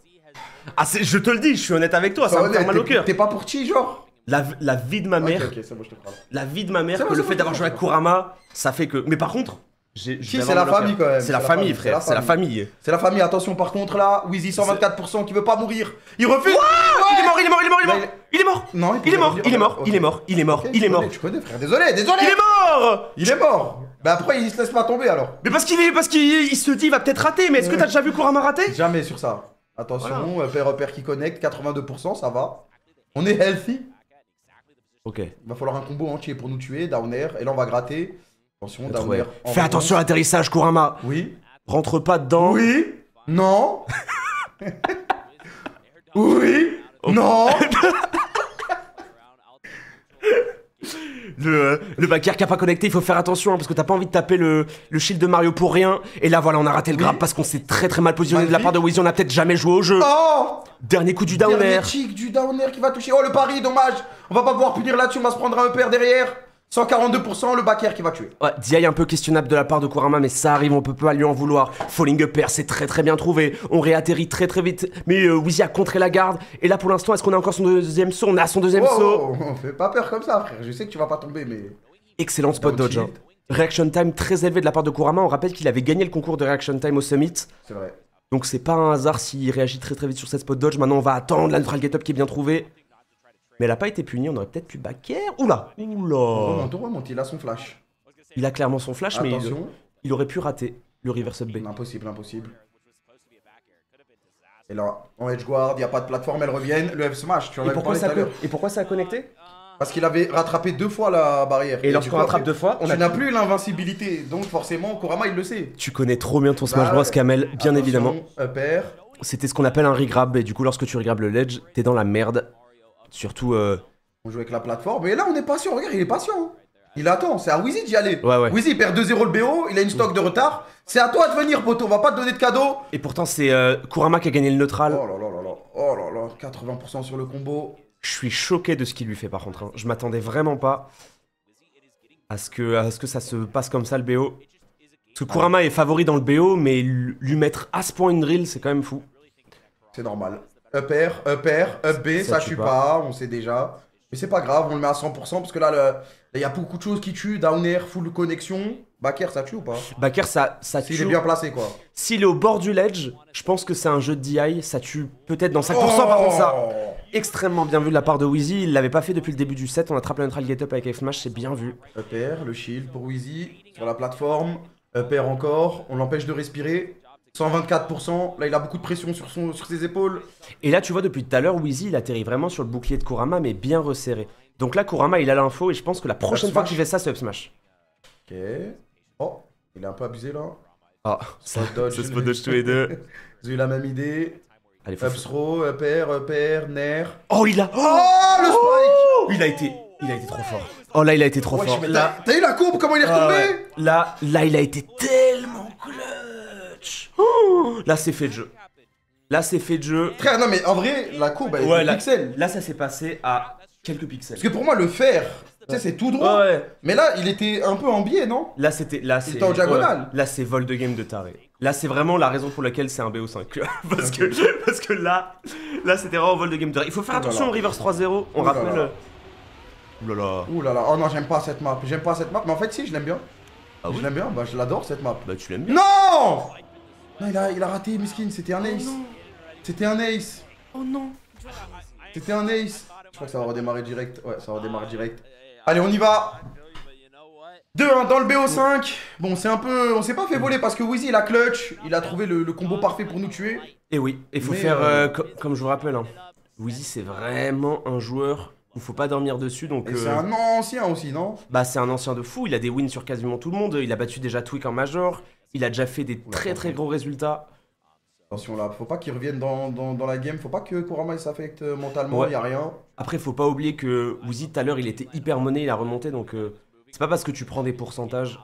Ah, je te le dis, je suis honnête avec toi, ça va me faire mal au cœur. T'es pas pour T, genre la, vie de ma mère. te la vie de ma mère, que le fait d'avoir joué avec Kurama, ça fait que. Mais par contre, c'est la famille quand même. C'est la, famille, frère. C'est la famille. C'est la famille. Attention, par contre, là, Wheezy 124% qui veut pas mourir. Il refuse il est mort, il est mort, il est mort, il est mort. Il est mort. il est mort, il est mort, il est mort, il est mort, Tu frère. Désolé, désolé. Il est mort. Il est mort. Mais bah, après, il se laisse pas tomber alors. Mais parce qu'il parce qu'il se dit, il va peut-être rater. Mais est-ce que t'as déjà vu Kurama rater Jamais sur ça. Attention, euh, père repère qui connecte, 82%, ça va. On est healthy. Ok. Il va falloir un combo entier pour nous tuer, Downer. et là on va gratter. Attention, down air. Fais attention à l'atterrissage, Kurama. Oui. Rentre pas dedans. Oui. Non. oui. Oh. Non Le, euh, le backer qui a pas connecté, il faut faire attention hein, parce que t'as pas envie de taper le, shield de Mario pour rien. Et là voilà, on a raté le grab parce qu'on s'est très très mal positionné de la part de Wizzy, on a peut-être jamais joué au jeu. Oh. Dernier coup du down Dernier air. du qui va toucher. Oh le pari, dommage. On va pas pouvoir punir là-dessus, on va se prendre un père derrière. 142%, le backer qui va tuer. Ouais, DI un peu questionnable de la part de Kurama, mais ça arrive, on peut pas lui en vouloir. Falling air, c'est très très bien trouvé. On réatterrit très très vite, mais euh, Wizzy a contré la garde. Et là pour l'instant, est-ce qu'on a encore son deuxième saut On a son deuxième saut. On fait pas peur comme ça, frère. Je sais que tu vas pas tomber, mais. Excellent spot dodge. Reaction time très élevé de la part de Kurama. On rappelle qu'il avait gagné le concours de reaction time au summit. C'est vrai. Donc c'est pas un hasard s'il réagit très très vite sur cette spot dodge. Maintenant, on va attendre la neutral get up qui est bien trouvée mais elle n'a pas été punie. On aurait peut-être pu back-air. Oula Oula il a son flash. Il a clairement son flash, mais il, aurait pu rater le reverse up B. Impossible, impossible. Et là, en edge guard, il n'y a pas de plateforme, elle reviennent. Le F-Smash, tu en et pourquoi, ça et pourquoi ça a connecté parce qu'il avait rattrapé deux fois la barrière. Et, lorsqu'on rattrape deux fois, on n'a plus l'invincibilité. Donc forcément, Korama, il le sait. Tu connais trop bien ton bah Smash Bros, Kamel, bien évidemment. C'était ce qu'on appelle un regrab. Et du coup, lorsque tu regrabes le ledge, t'es dans la merde. Surtout. Euh, on joue avec la plateforme. Et là, on est patient. Regarde, il est patient. Hein. Il attend, c'est à Wizzy d'y aller. Ouais, Wizzy, perd 2-0 le BO, il a une stock de retard. C'est à toi de venir, poteau, on va pas te donner de cadeau. Et pourtant, c'est euh, Kurama qui a gagné le neutral. Oh là là là là, oh là là, 80% sur le combo. Je suis choqué de ce qu'il lui fait par contre. Hein. Je m'attendais vraiment pas à ce, que, à ce que ça se passe comme ça le BO. Parce que Kurama est favori dans le BO, mais lui mettre à ce point une drill, c'est quand même fou. C'est normal. Up e air, up e air, up e B, ça, tue pas. on sait déjà. Mais c'est pas grave, on le met à 100% parce que là, il y a beaucoup de choses qui tuent. Down air, full connexion. Backer, ça tue ou pas Backer, ça, ça tue. S'il est bien placé, quoi. S'il est au bord du ledge, je pense que c'est un jeu de DI. Ça tue peut-être dans 5%. par contre, ça. Oh extrêmement bien vu de la part de Wheezy. Il l'avait pas fait depuis le début du set. On attrape le neutral get up avec Fmash, c'est bien vu. Up air, le shield pour Wheezy. Sur la plateforme. Up air encore. On l'empêche de respirer. 124%, là il a beaucoup de pression sur, son, sur ses épaules. Et là tu vois depuis tout à l'heure Wheezy il atterrit vraiment sur le bouclier de Kurama mais bien resserré. Donc là Kurama il a l'info et je pense que la prochaine fois que je fait ça c'est up smash. Ok. Oh, il a un peu abusé là. Ah, ça, dodge, tous les deux. avez eu la même idée. Allez, faut air, up air, Oh il a... Oh le oh spike Il a été... Il a été trop fort. Oh là il a été trop fort. T'as eu la courbe comment il est ah, retombé Là, là il a été tellement cool Oh là, c'est fait de jeu. Là, c'est fait de jeu. Frère, non, mais en vrai, la courbe, elle est pixels. Là, ça s'est passé à quelques pixels. Parce que pour moi, le fer, tu sais, c'est tout droit. Mais là, il était un peu en biais, non Là, c'était. Là, c'est. en diagonale. Là, c'est vol de game de taré. Là, c'est vraiment la raison pour laquelle c'est un BO5. parce, que, parce que là, là c'était vraiment vol de game de taré. Il faut faire oh attention au reverse 3-0. On oh rappelle. Là. Euh, Ouh là là. là Oh non, j'aime pas cette map. J'aime pas cette map. Mais en fait, si, je l'aime bien. Ah je l'aime bien. Bah, je l'adore cette map. Bah, tu l'aimes bien. Non non, il a, raté, Miskin, c'était un oh ace. c'était un ace. Oh non. C'était un ace. Je crois que ça va redémarrer direct. Ouais, ça va redémarrer direct. Allez, on y va. 2-1 dans le BO5. Bon, c'est un peu. On s'est pas fait voler parce que Wizzy il a clutch. Il a trouvé le, combo parfait pour nous tuer. Eh et oui, il faut faire euh, euh, comme je vous rappelle. Hein. c'est vraiment un joueur où faut pas dormir dessus. Donc, c'est euh, un ancien aussi, non Bah, c'est un ancien de fou. Il a des wins sur quasiment tout le monde. Il a battu déjà Twig en major. Il a déjà fait des très très gros résultats. Attention là, faut pas qu'il revienne dans, la game, faut pas que Kurama il s'affecte euh, mentalement, il y a rien. Après, faut pas oublier que Uzi tout à l'heure il était hyper monnaie, il a remonté donc euh, c'est pas parce que tu prends des pourcentages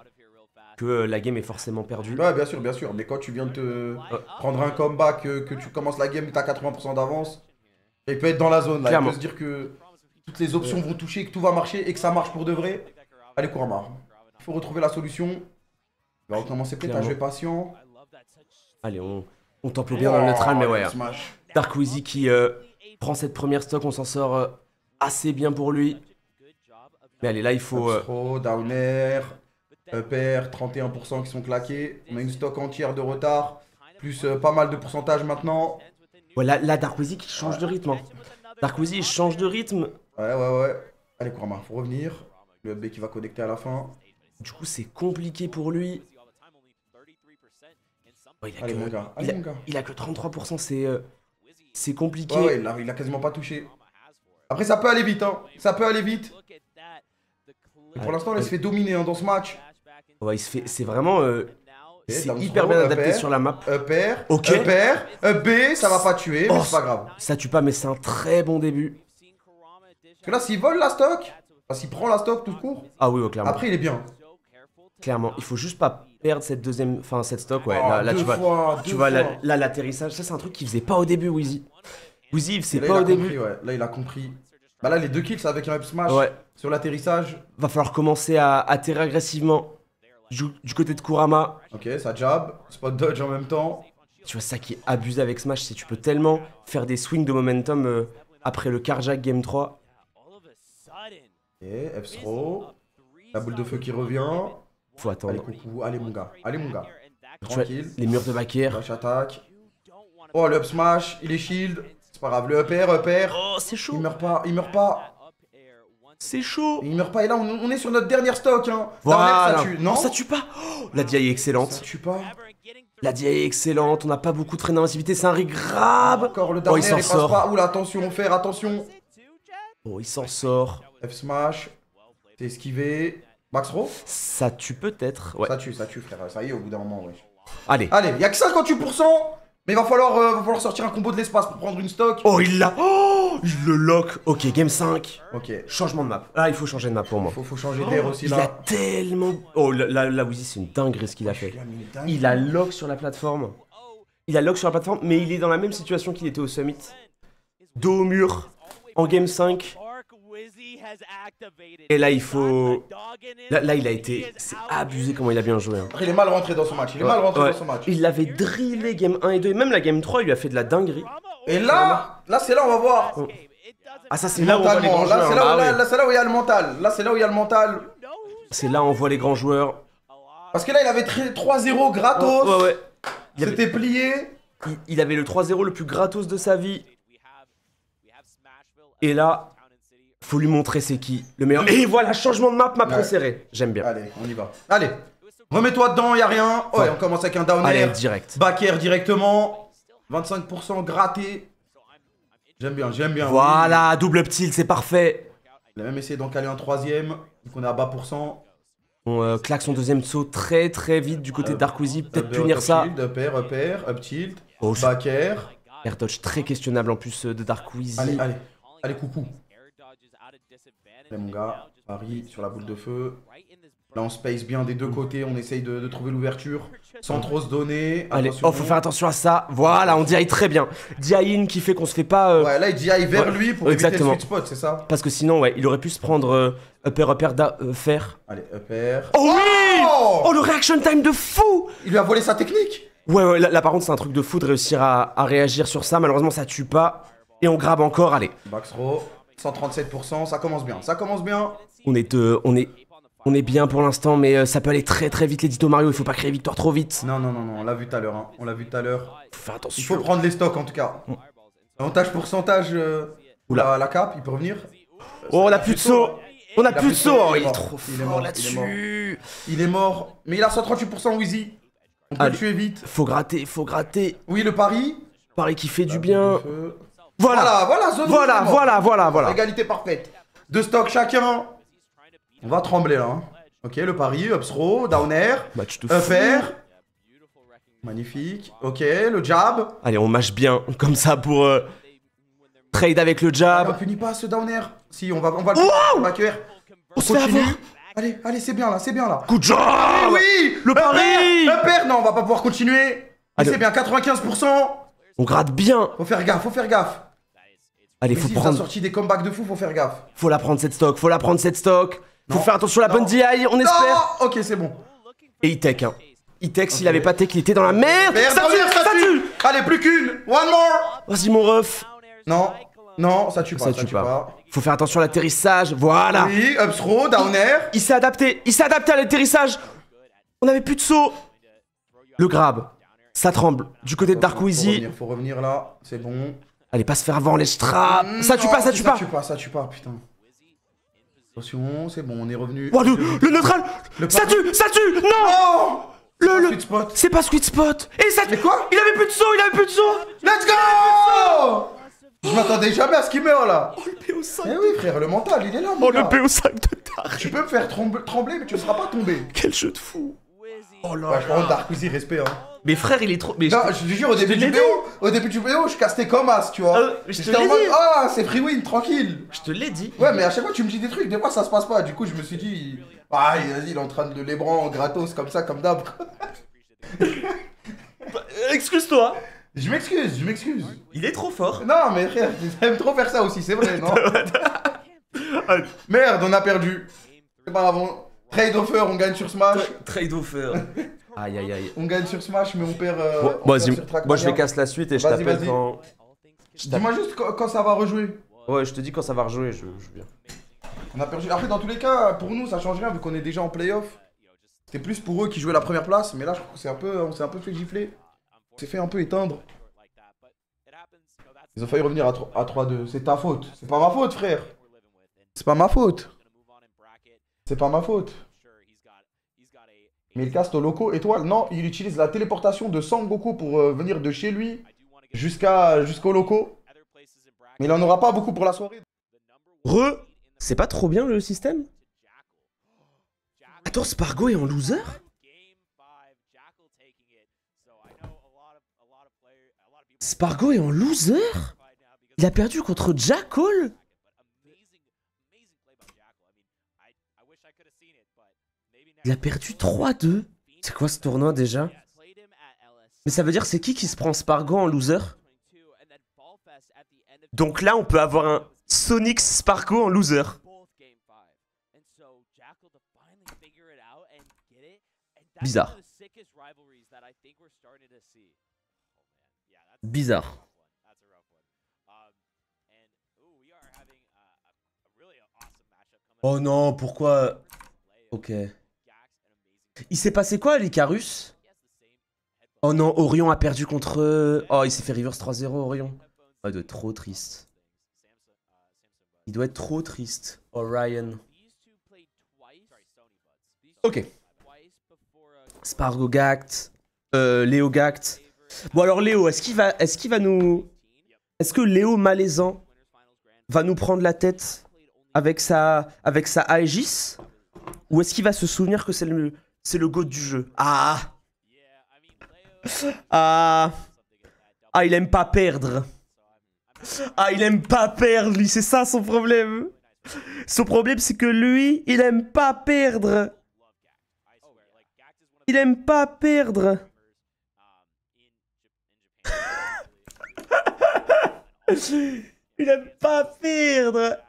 que euh, la game est forcément perdue. Ouais, bien sûr, bien sûr, mais quand tu viens de te prendre un comeback, que, tu commences la game et t'as 80% d'avance, il peut être dans la zone là, il peut se dire que toutes les options vont toucher, que tout va marcher et que ça marche pour de vrai. Allez, Kurama, il faut retrouver la solution, on va recommencer plus jouer patient. Allez, on, t'emploie bien oh, dans le neutral, mais ouais. Hein. Dark qui euh, prend cette première stock, on s'en sort euh, assez bien pour lui. Mais allez, là, il faut... Euh... air. downer, upper, 31% qui sont claqués. On a une stock entière de retard, plus euh, pas mal de pourcentage maintenant. Ouais, là, Dark qui change de rythme. Hein. il change de rythme. Ouais, ouais, ouais. Allez, Kurama, faut revenir. Le B qui va connecter à la fin. Du coup, c'est compliqué pour lui il, a que, que 33%, c'est euh, c'est compliqué. il, a, quasiment pas touché. Après, ça peut aller vite, hein. Ça peut aller vite. pour l'instant, il se fait dominer hein, dans ce match. il se fait. C'est vraiment. Euh, c'est hyper bien adapté sur la map. Upper, ok. Upper, B, ça va pas tuer, mais c'est oh, pas grave. Ça tue pas, mais c'est un très bon début. Parce que là, s'il vole la stock, s'il prend la stock tout court. Ah oui, clairement. Après, il est bien. Clairement, il faut juste pas perdre cette deuxième, enfin cette stock, ouais. Ah, là, tu vois, tu là, l'atterrissage, ça c'est un truc qu'il faisait pas au début, Wheezy. Wheezy, c'est pas au début. ouais. Là il a compris. Bah là les deux kills avec un up smash sur l'atterrissage. Va falloir commencer à atterrir agressivement. Du, côté de Kurama. Ok, ça jab, spot dodge en même temps. Tu vois ça qui est abusé avec Smash, c'est tu peux tellement faire des swings de momentum euh, après le Carjack Game 3. et f La boule de feu qui revient. Faut attendre. Allez, coucou. Allez, mon gars. Allez, mon gars. Tranquille. les murs de Bakir. attaque. Oh, le up smash. Il est shield. C'est pas grave. Le up air, up air. Oh, c'est chaud. Il meurt pas. Il meurt pas. C'est chaud. Il meurt pas. Et là, on, est sur notre dernière stock. Hein. Voilà. ça tue. Non, ça tue pas. Oh, la dia est excellente. Ça tue pas. La dia est excellente. On n'a pas beaucoup de train d'inventivité. C'est un rig grave. Encore le dernier. Oh, il s'en sort. Pas. Oula, attention, faire attention. Oh, il s'en sort. F smash. T'es esquivé. Max Ça tue peut-être. Ça tue, ça tue, frère. Ça y est, au bout d'un moment, Allez. Allez, il a que 58%, mais il va falloir, euh, falloir sortir un combo de l'espace pour prendre une stock. Oh, il l'a. Oh, il le lock. Ok, game 5. Ok. Changement de map. Ah, il faut changer de map pour moi. Faut, faut changer d'air aussi là. Il a tellement. Oh, là, là, Wizzy, c'est une dinguerie ce qu'il a oh, fait. Il a lock sur la plateforme. Il a lock sur la plateforme, mais il est dans la même situation qu'il était au summit. Dos au mur, en game 5. Et là, il faut. Là, il a été. C'est abusé comment il a bien joué. Hein. Il est mal rentré dans son match. Il est mal rentré dans son match. Il l'avait drillé game 1 et 2. Et même la game 3, il lui a fait de la dinguerie. Et là, là, c'est là, on va voir. Oh. Ah, ça, c'est là où on Là, c'est là où il y a le mental. Là, c'est là où il y a le mental. C'est là on voit les grands joueurs. Parce que là, il avait 3-0 gratos. Ouais ouais, C'était plié. Il, il avait le 3-0 le plus gratos de sa vie. Et là, faut lui montrer c'est qui le meilleur. Et voilà, changement de map, m'a ouais. J'aime bien. Allez, on y va. Allez, remets-toi dedans, y a rien. on commence avec un down Allez, direct. Back air directement. 25% gratté. J'aime bien, j'aime bien. Voilà, double tilt, c'est parfait. Il a même essayé d'en caler un troisième. Donc on est à bas cent. On claque euh, son deuxième saut très très vite du côté de euh, Wizzy. Euh, Peut-être punir ça. up air, up air, up tilt, oh, air. Air très questionnable en plus de Wizzy. Allez, allez, allez, coucou. Allez mon gars, Paris sur la boule de feu. Là on space bien des deux côtés, on essaye de, trouver l'ouverture sans trop se donner. Allez, oh faut faire attention à ça. Voilà, on DI très bien. DI in qui fait qu'on se fait pas. Euh, ouais, là il DI vers lui pour éviter le spot, c'est ça Parce que sinon, ouais, il aurait pu se prendre euh, upper upper da, euh, faire. Allez, upper. Oh oui oh, oh, le reaction time de fou Il lui a volé sa technique Ouais, ouais, là, par contre c'est un truc de fou de réussir à, réagir sur ça. Malheureusement ça tue pas. Et on grabe encore, allez. Back 137%, ça commence bien, ça commence bien. On est, euh, on est, on est bien pour l'instant, mais euh, ça peut aller très très vite les l'édito Mario, il faut pas créer victoire trop vite. Non, non, non, on l'a vu tout à l'heure, hein. on l'a vu tout à l'heure. Faut attention. Il faut prendre les stocks en tout cas. Mm. Avantage pourcentage, euh, Oula. La, cape, il peut revenir. Oh, on a plus de saut on a plus de saut, oh, il est trop fort là-dessus. Il, est mort, mais il a 138% Wheezy. On peut le tuer vite. Faut gratter, faut gratter. Oui, le pari. pari qui fait du bah, bien. Voilà, voilà, voilà, voilà, voilà, voilà, voilà. Égalité parfaite. Deux stock chacun. On va trembler là. Hein. Ok, le pari, up throw, down air, bah, tu te up Magnifique. Ok, le jab. Allez, on mâche bien comme ça pour euh, trade avec le ah, jab. On bah, pas ce down air. Si, on va, on va le faire. on On, se Allez, allez, c'est bien là, c'est bien là. Coup de jab eh Oui Le pari Le père Non, on va pas pouvoir continuer. C'est bien, 95% on gratte bien. Faut faire gaffe, faut faire gaffe. Allez, faut prendre. sorti des comebacks de fou, faut faire gaffe. Faut la prendre cette stock, faut la prendre cette stock. Faut faire attention à la bonne DI, on espère. ok, c'est bon. Et il tech, hein. Il tech, s'il avait pas tech, il était dans la merde. ça, tue, ça, tue. Allez, plus qu'une. One more. Vas-y, mon ref. Non. Non, ça tue pas. Ça, tue, pas. Faut faire attention à l'atterrissage. Voilà. Oui, up throw, down air. Il, s'est adapté. Il s'est adapté à l'atterrissage. On avait plus de saut. Le grab. Ça tremble. Du côté de Dark Wheezy. Faut revenir, là, c'est bon. Allez, pas se faire avant les straps. Mm, ça tue pas, ça tue pas. Ça tue pas, ça tue pas, putain. Attention, c'est bon, on est revenu. le, neutral Ça tue, ça tue Non oh le, le... C'est pas Sweet Spot Et ça Mais quoi Il avait plus de saut, il avait plus de saut Let's go je m'attendais jamais à ce qu'il meurt là! Oh le PO5! Eh oui, frère, le mental, il est là, mon Oh gars. le PO5 de Dark! Tu peux me faire trembler, mais tu ne seras pas tombé! Quel jeu de fou! Oh là! Bah, Dark respect, hein! Mais frère, il est trop. non, je, te jure, au début, du BO, au début du BO, je castais comme as, tu vois. Ah, je te l'ai Ah, c'est free win, tranquille. Je te l'ai dit. Ouais, mais à chaque fois, tu me dis des trucs, des fois, ça se passe pas. Du coup, je me suis dit, ah, vas-y, il est en train de l'ébran gratos, comme ça, comme d'hab. Bah, euh, excuse-toi. Je m'excuse, je m'excuse. Il est trop fort. Non, mais frère, j'aime trop faire ça aussi, c'est vrai, non Merde, on a perdu. C'est trade offer, on gagne sur Smash. trade offer. Aïe, aïe, aïe. On gagne sur Smash, mais on perd, euh, moi, je vais casse la suite et je t'appelle quand... Dis-moi juste quand, ça va rejouer. Ouais, je te dis quand ça va rejouer, je, viens. On a perdu. Après, dans tous les cas, pour nous, ça change rien vu qu'on est déjà en playoff. C'était plus pour eux qui jouaient la première place, mais là, je un peu, on s'est un peu fait gifler. On s'est fait un peu éteindre. Ils ont failli revenir à 3-2. C'est ta faute. C'est pas ma faute, frère. C'est pas ma faute. C'est pas ma faute. Mais il casse Loco étoile. Non, il utilise la téléportation de Sangoku pour euh, venir de chez lui jusqu'à jusqu'au loco. Mais il en aura pas beaucoup pour la soirée. Re C'est pas trop bien le système Attends, Spargo est en loser Spargo est en loser Il a perdu contre Jackal Il a perdu 3-2 C'est quoi ce tournoi déjà Mais ça veut dire c'est qui qui se prend Spargo en loser Donc là on peut avoir un Sonic Spargo en loser. Bizarre. Bizarre. Oh non, pourquoi Ok. Il s'est passé quoi les l'Icarus Oh non, Orion a perdu contre... Euh, oh, il s'est fait reverse 3-0, Orion. Oh, il doit être trop triste. Il doit être trop triste, Orion. Ok. Spargo Gact, euh, Léo Gact. Bon alors Léo, est-ce qu'il va, est va nous... Est-ce que Léo Malaisan va nous prendre la tête avec sa, avec sa Aegis Ou est-ce qu'il va se souvenir que c'est le, c'est le goat du jeu. Ah Ah Ah, il aime pas perdre. Ah, il aime pas perdre, lui, c'est ça son problème. Son problème, c'est que lui, il aime pas perdre. Il aime pas perdre. il aime pas perdre.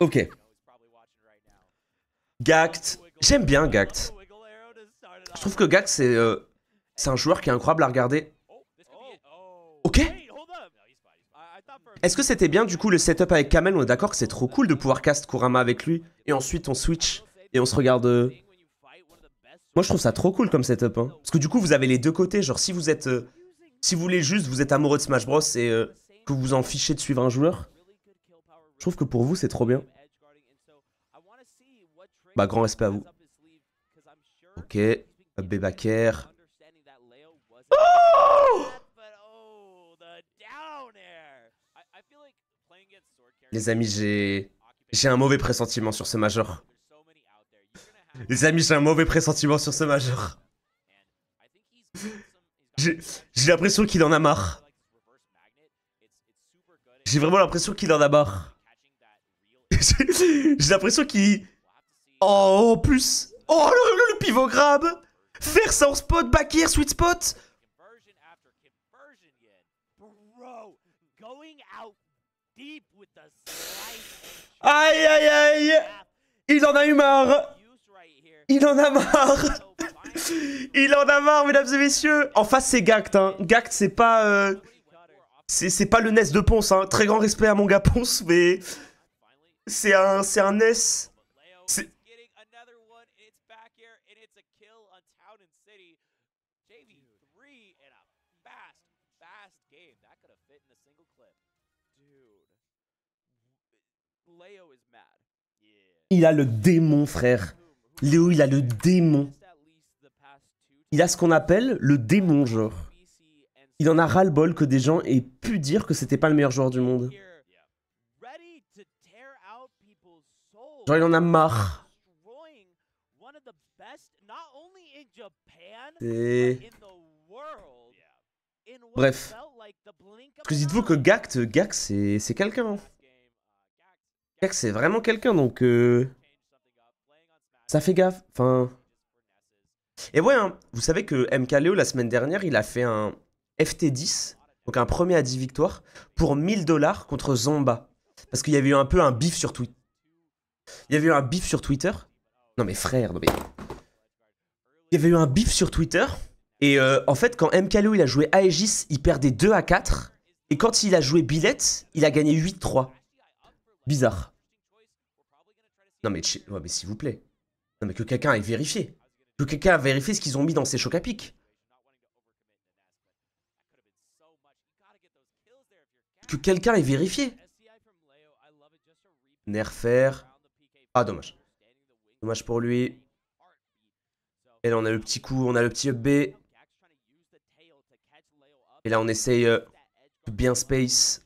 Ok. Gact. J'aime bien Gact. Je trouve que Gact, euh, c'est un joueur qui est incroyable à regarder. Ok Est-ce que c'était bien du coup le setup avec Kamel On est d'accord que c'est trop cool de pouvoir cast Kurama avec lui. Et ensuite on switch et on se regarde... Euh. Moi je trouve ça trop cool comme setup. Hein. Parce que du coup vous avez les deux côtés. Genre si vous êtes... Euh, si vous voulez juste, vous êtes amoureux de Smash Bros et que vous en fichez de suivre un joueur. Je trouve que pour vous c'est trop bien. Bah, grand respect à vous. Ok. Bebaker. Oh Les amis, j'ai... J'ai un mauvais pressentiment sur ce major. Les amis, j'ai un mauvais pressentiment sur ce major. J'ai l'impression qu'il en a marre. J'ai vraiment l'impression qu'il en a marre. J'ai l'impression qu'il Oh, en plus Oh, le, pivot grab Faire ça en spot, back here, sweet spot Aïe, aïe, aïe Il en a eu marre Il en a marre Il en a marre, mesdames et messieurs En face, c'est Gact, hein. Gact, c'est pas... Euh, c'est pas le NES de Ponce, hein. Très grand respect à mon gars Ponce, mais... C'est un, un NES Il a le démon, frère. Léo, il a le démon. Il a ce qu'on appelle le démon, genre. Il en a ras-le-bol que des gens aient pu dire que c'était pas le meilleur joueur du monde. Genre, il en a marre. Bref. Parce que dites-vous que Gact, Gak c'est quelqu'un. Hein c'est vraiment quelqu'un, donc... Euh, ça fait gaffe, enfin... Et ouais, hein, vous savez que MKLeo, la semaine dernière, il a fait un FT10, donc un premier à 10 victoires, pour 1000 dollars contre Zomba. Parce qu'il y avait eu un peu un bif sur Twitter. Il y avait eu un bif sur Twitter. Non mais frère, Il y avait eu un bif sur Twitter. Et euh, en fait, quand MKLeo, il a joué Aegis, il perdait 2 à 4. Et quand il a joué Billette, il a gagné 8-3. Bizarre. Non mais, s'il vous plaît. Non mais que quelqu'un ait vérifié. Que quelqu'un ait vérifié ce qu'ils ont mis dans ces chocs à pic. Que quelqu'un ait vérifié. Nerfer. Ah dommage. Dommage pour lui. Et là on a le petit coup, on a le petit up B. Et là on essaye de euh, bien space.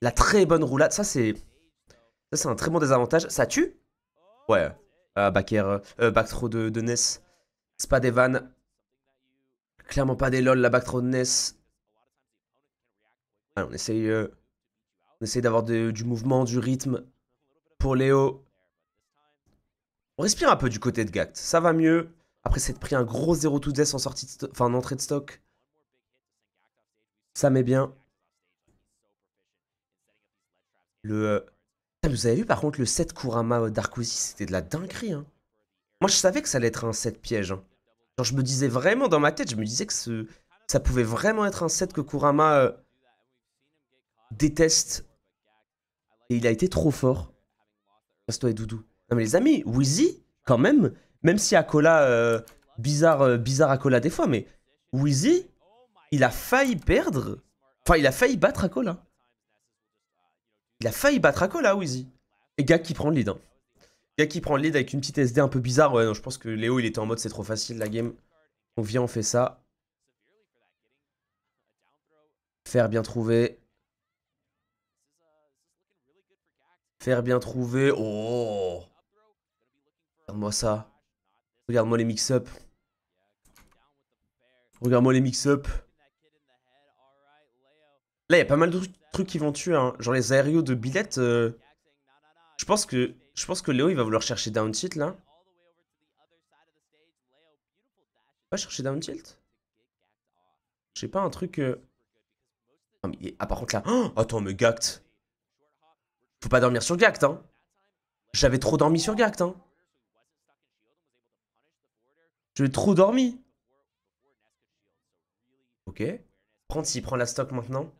La très bonne roulade, ça c'est... Ça, c'est un très bon désavantage. Ça tue Ouais. Ah, euh, euh, back, de, Ness. C'est pas des vannes. Clairement pas des lol, la back de Ness. Euh, on essaye, d'avoir du mouvement, du rythme pour Léo. On respire un peu du côté de Gact. Ça va mieux. Après de pris un gros 0 to death en, sortie enfin, en entrée de stock. Ça met bien. Le... Euh, vous avez vu par contre le set Kurama euh, Darkozy, c'était de la dinguerie. Hein. Moi je savais que ça allait être un set piège. Hein. je me disais vraiment dans ma tête, je me disais que ça pouvait vraiment être un set que Kurama euh, déteste. Et il a été trop fort. Passe-toi et Doudou. Non mais les amis, Wheezy, quand même, même si Akola, euh, bizarre, bizarre Akola des fois, mais Wheezy, il a failli perdre, enfin il a failli battre Akola. Il a failli battre à là, Wizzy. Et Gak qui prend le lead. Hein. Gak qui prend le lead avec une petite SD un peu bizarre. Ouais, non, je pense que Léo, il était en mode c'est trop facile la game. On vient, on fait ça. Faire bien trouver. Faire bien trouver. Oh Regarde-moi ça. Regarde-moi les mix-up. Regarde-moi les mix-up. Là, il y a pas mal de trucs trucs qui vont tuer, hein. genre les aérios de Billette. Euh, je pense que je pense que Léo il va vouloir chercher down tilt là. Pas chercher down tilt Je sais pas un truc. Euh. Ah par contre là, attends mais Gact. Faut pas dormir sur Gact hein. J'avais trop dormi sur Gact hein. J'avais trop dormi. Ok. Prends s'il prend la stock maintenant.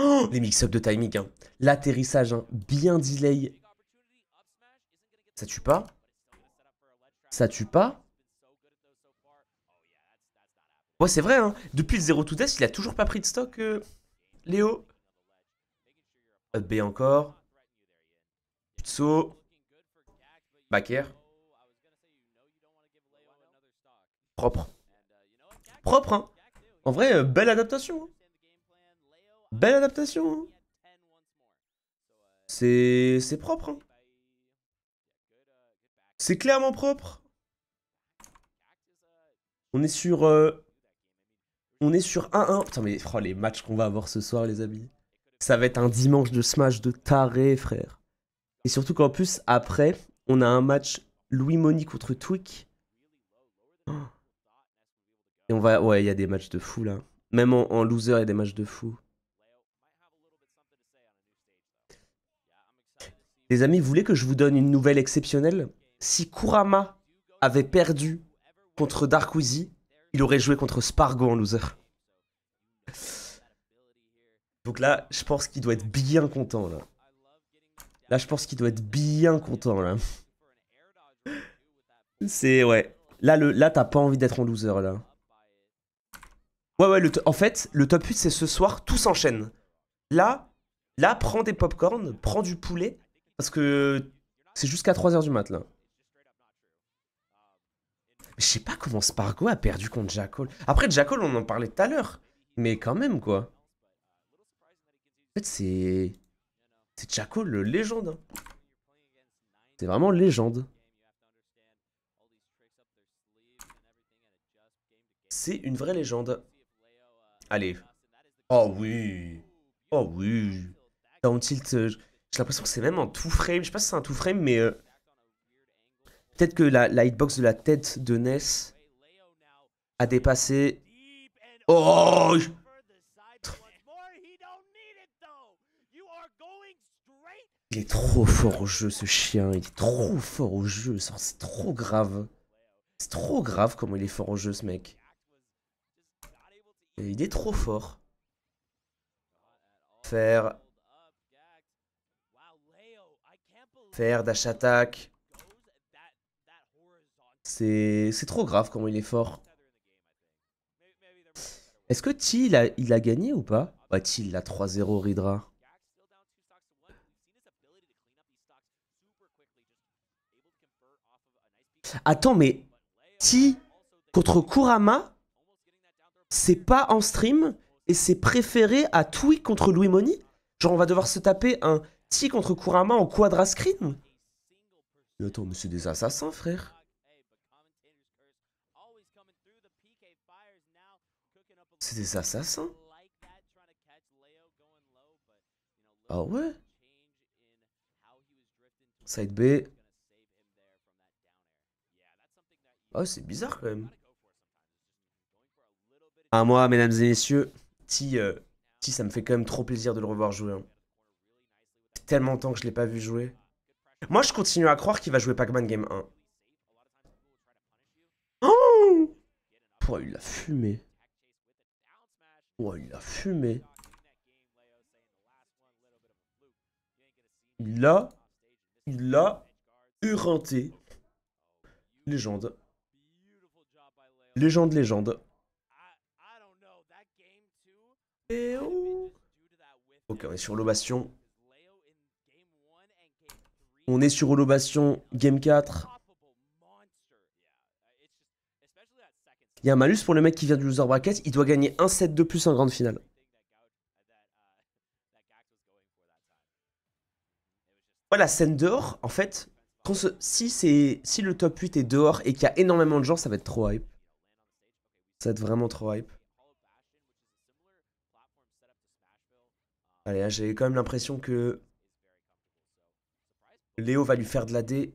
Oh, les mix up de timing, hein. L'atterrissage, hein. bien delay. Ça tue pas Ça tue pas Ouais, c'est vrai, hein. Depuis le 0 to death, il a toujours pas pris de stock, euh, Léo. Up B encore. Putso. Back Propre. Propre, hein. En vrai, euh, belle adaptation. Belle adaptation. Hein. c'est c'est propre. Hein. c'est clairement propre. On est sur euh, on est sur 1-1. Putain mais oh, les matchs qu'on va avoir ce soir les amis. Ça va être un dimanche de smash de taré frère. Et surtout qu'en plus après, on a un match Louis monique contre Twig. Et on va ouais, il y a des matchs de fou là. Même en, loser, il y a des matchs de fou. Les amis, vous voulez que je vous donne une nouvelle exceptionnelle Si Kurama avait perdu contre Darkuzi, il aurait joué contre Spargo en loser. Donc là, je pense qu'il doit être bien content là. Là, je pense qu'il doit être bien content là. C'est ouais. Là, le, là t'as pas envie d'être en loser là. Ouais, ouais, en fait, le top 8, c'est ce soir, tout s'enchaîne. Là, là, prends des popcorn, prends du poulet, parce que c'est jusqu'à 3h du mat, là. Je sais pas comment Spargo a perdu contre Jackal. Après, Jackal, on en parlait tout à l'heure. Mais quand même, quoi. En fait, c'est... C'est Jackal, le légende. Hein. C'est vraiment légende. C'est une vraie légende. Allez. Oh oui. Oh oui. Down tilt. Euh, j'ai l'impression que c'est même en two frame. Je sais pas si c'est un two frame, mais euh, peut-être que la, hitbox de la tête de Ness a dépassé. Oh Il est trop fort au jeu, ce chien. Il est trop fort au jeu. C'est trop grave. C'est trop grave comment il est fort au jeu, ce mec. il est trop fort. Faire faire, dash attack. C'est trop grave comment il est fort. Est-ce que T, il a, il a gagné ou pas Bah, T, il a 3-0 Ridra. Attends, mais T contre Kurama, c'est pas en stream et c'est préféré à Tui contre Louis Money Genre, on va devoir se taper un si contre Kurama en quadra screen Mais attends, mais c'est des assassins, frère. C'est des assassins Ah ouais Side B. Ah c'est bizarre quand même. À moi, mesdames et messieurs, Ti euh, ça me fait quand même trop plaisir de le revoir jouer. Hein tellement longtemps que je l'ai pas vu jouer. Moi, je continue à croire qu'il va jouer Pac-Man Game 1. Oh Pouah, il a fumé. il a fumé. Il a... Il a... Légende. Légende, légende. Oh. Ok, on est sur l'obation. On est sur Holobation, game 4. Il y a un malus pour le mec qui vient du loser bracket. Il doit gagner un set de plus en grande finale. Voilà, scène dehors, en fait, quand si, si le top 8 est dehors et qu'il y a énormément de gens, ça va être trop hype. Ça va être vraiment trop hype. Allez, j'ai quand même l'impression que Léo va lui faire de la D.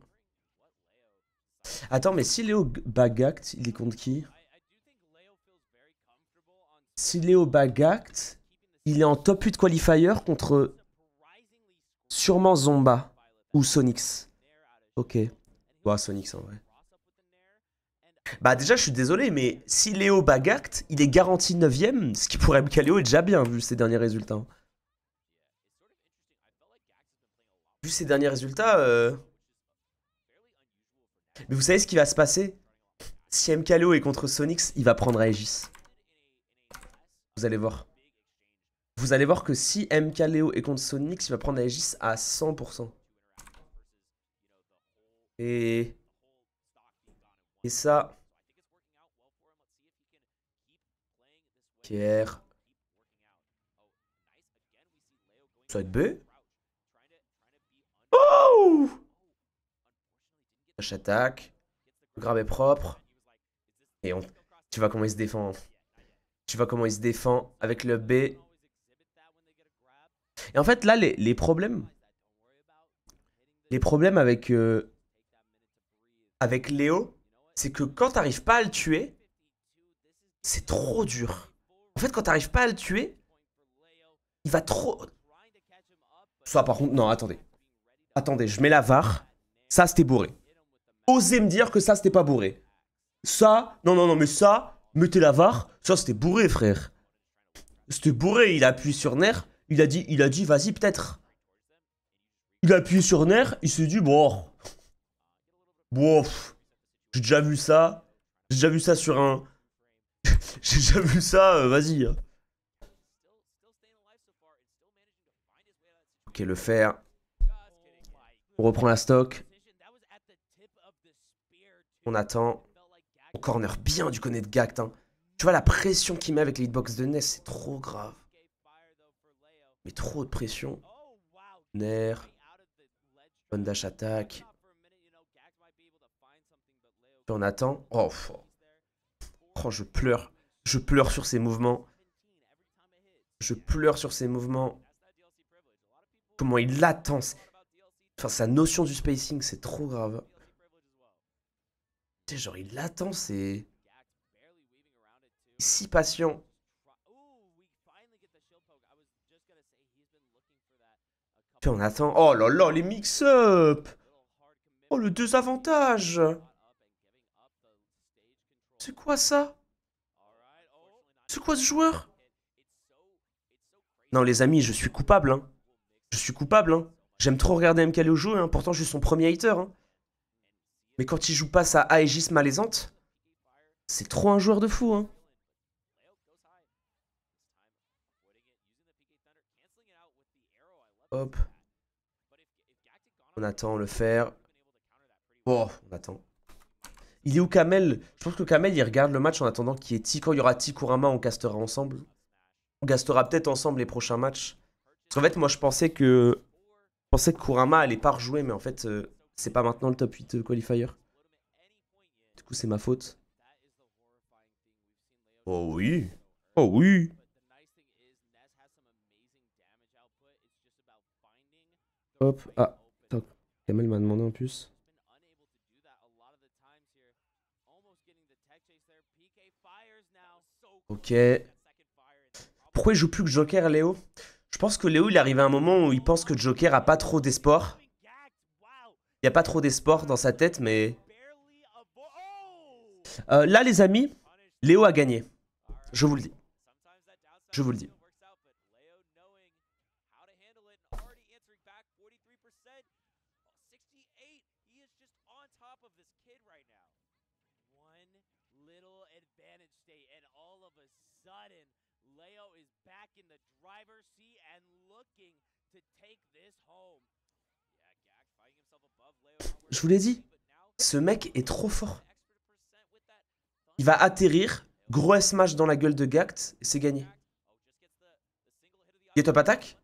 Attends, mais si Léo bagact, il est contre qui Si Léo bagact, il est en top 8 qualifier contre sûrement Zomba ou Sonix. Ok. Bah, Sonix en vrai. Bah déjà, je suis désolé, mais si Léo bagact, il est garanti 9ème, ce qui pourrait me caler est déjà bien vu ses derniers résultats. vu ses derniers résultats... Euh, mais vous savez ce qui va se passer Si MKLO est contre Sonix, il va prendre Aegis. Vous allez voir. Vous allez voir que si MKLeo est contre Sonix, il va prendre Aegis à 100%. Et... Et ça... Pierre... Ça va être B J'attaque. attaque. Le grab est propre. Et on... tu vois comment il se défend. Tu vois comment il se défend avec le B. Et en fait, là, les, problèmes. Les problèmes avec. Euh, avec Léo, c'est que quand t'arrives pas à le tuer, c'est trop dur. En fait, quand t'arrives pas à le tuer, il va trop. Soit par contre, non, attendez. Attendez, je mets la VAR. Ça, c'était bourré. Osez me dire que ça, c'était pas bourré. Ça, non, non, non, mais ça, mettez la VAR, ça, c'était bourré, frère. C'était bourré, il a appuyé sur nerf, il a dit, il a dit, vas-y, peut-être. Il a appuyé sur nerf, il s'est dit, bon, bon, j'ai déjà vu ça, j'ai déjà vu ça sur un... j'ai déjà vu ça, euh, vas-y. Hein. Ok, le fer. On reprend la stock. On attend. On corner bien du côté de Gact. Hein. Tu vois la pression qu'il met avec les hitbox de Ness, c'est trop grave. Mais trop de pression. Nerf. Bonne dash attaque. on attend. Oh, oh, je pleure. Je pleure sur ses mouvements. Je pleure sur ses mouvements. Comment il l'attend. Enfin, sa notion du spacing, c'est trop grave sais, genre, il l'attend, c'est. Si patient. Puis on attend. Oh là là, les mix-up Oh, le désavantage C'est quoi ça C'est quoi ce joueur Non, les amis, je suis coupable, hein. Je suis coupable, hein. J'aime trop regarder MKL jouer, hein. Pourtant, je suis son premier hater, hein. Mais quand il joue pas sa Aegis malaisante, c'est trop un joueur de fou. Hein. Hop. On attend le fer. Oh, on attend. Il est où Kamel Je pense que Kamel, il regarde le match en attendant qu'il y ait T. Quand il y aura T Kurama, on castera ensemble. On castera peut-être ensemble les prochains matchs. Parce qu'en fait, moi, je pensais que... Je pensais que Kurama allait pas rejouer, mais en fait... Euh, c'est pas maintenant le top 8 qualifier. Du coup, c'est ma faute. Oh oui. Oh oui. Hop. Ah. Kamel m'a demandé en plus. Ok. Pourquoi il joue plus que Joker, Léo Je pense que Léo, il arrive à un moment où il pense que Joker a pas trop d'espoir. Il n'y a pas trop d'espoir dans sa tête, mais... Euh, là, les amis, Léo a gagné. Je vous le dis. Je vous le dis. Leo is back in the driver's seat and looking to take this home. Je vous l'ai dit, ce mec est trop fort. Il va atterrir, gros smash dans la gueule de Gact, et c'est gagné. Get up attack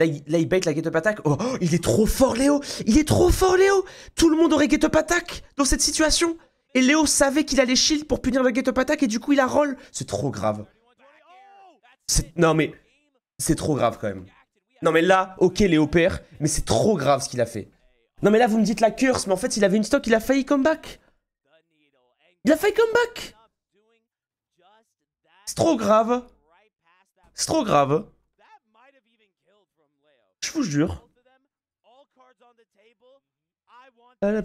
là il, il, bait la get up attack. Oh, oh, il est trop fort, Léo Il est trop fort, Léo Tout le monde aurait get up attack dans cette situation Et Léo savait qu'il allait shield pour punir le get up attack, et du coup, il a roll. C'est trop grave. Non, mais... C'est trop grave, quand même. Non, mais là, ok, Léo perd, mais c'est trop grave ce qu'il a fait. Non mais là vous me dites la curse, mais en fait il avait une stock, il a failli comeback. Il a failli comeback. C'est trop grave. C'est trop grave. Je vous jure. la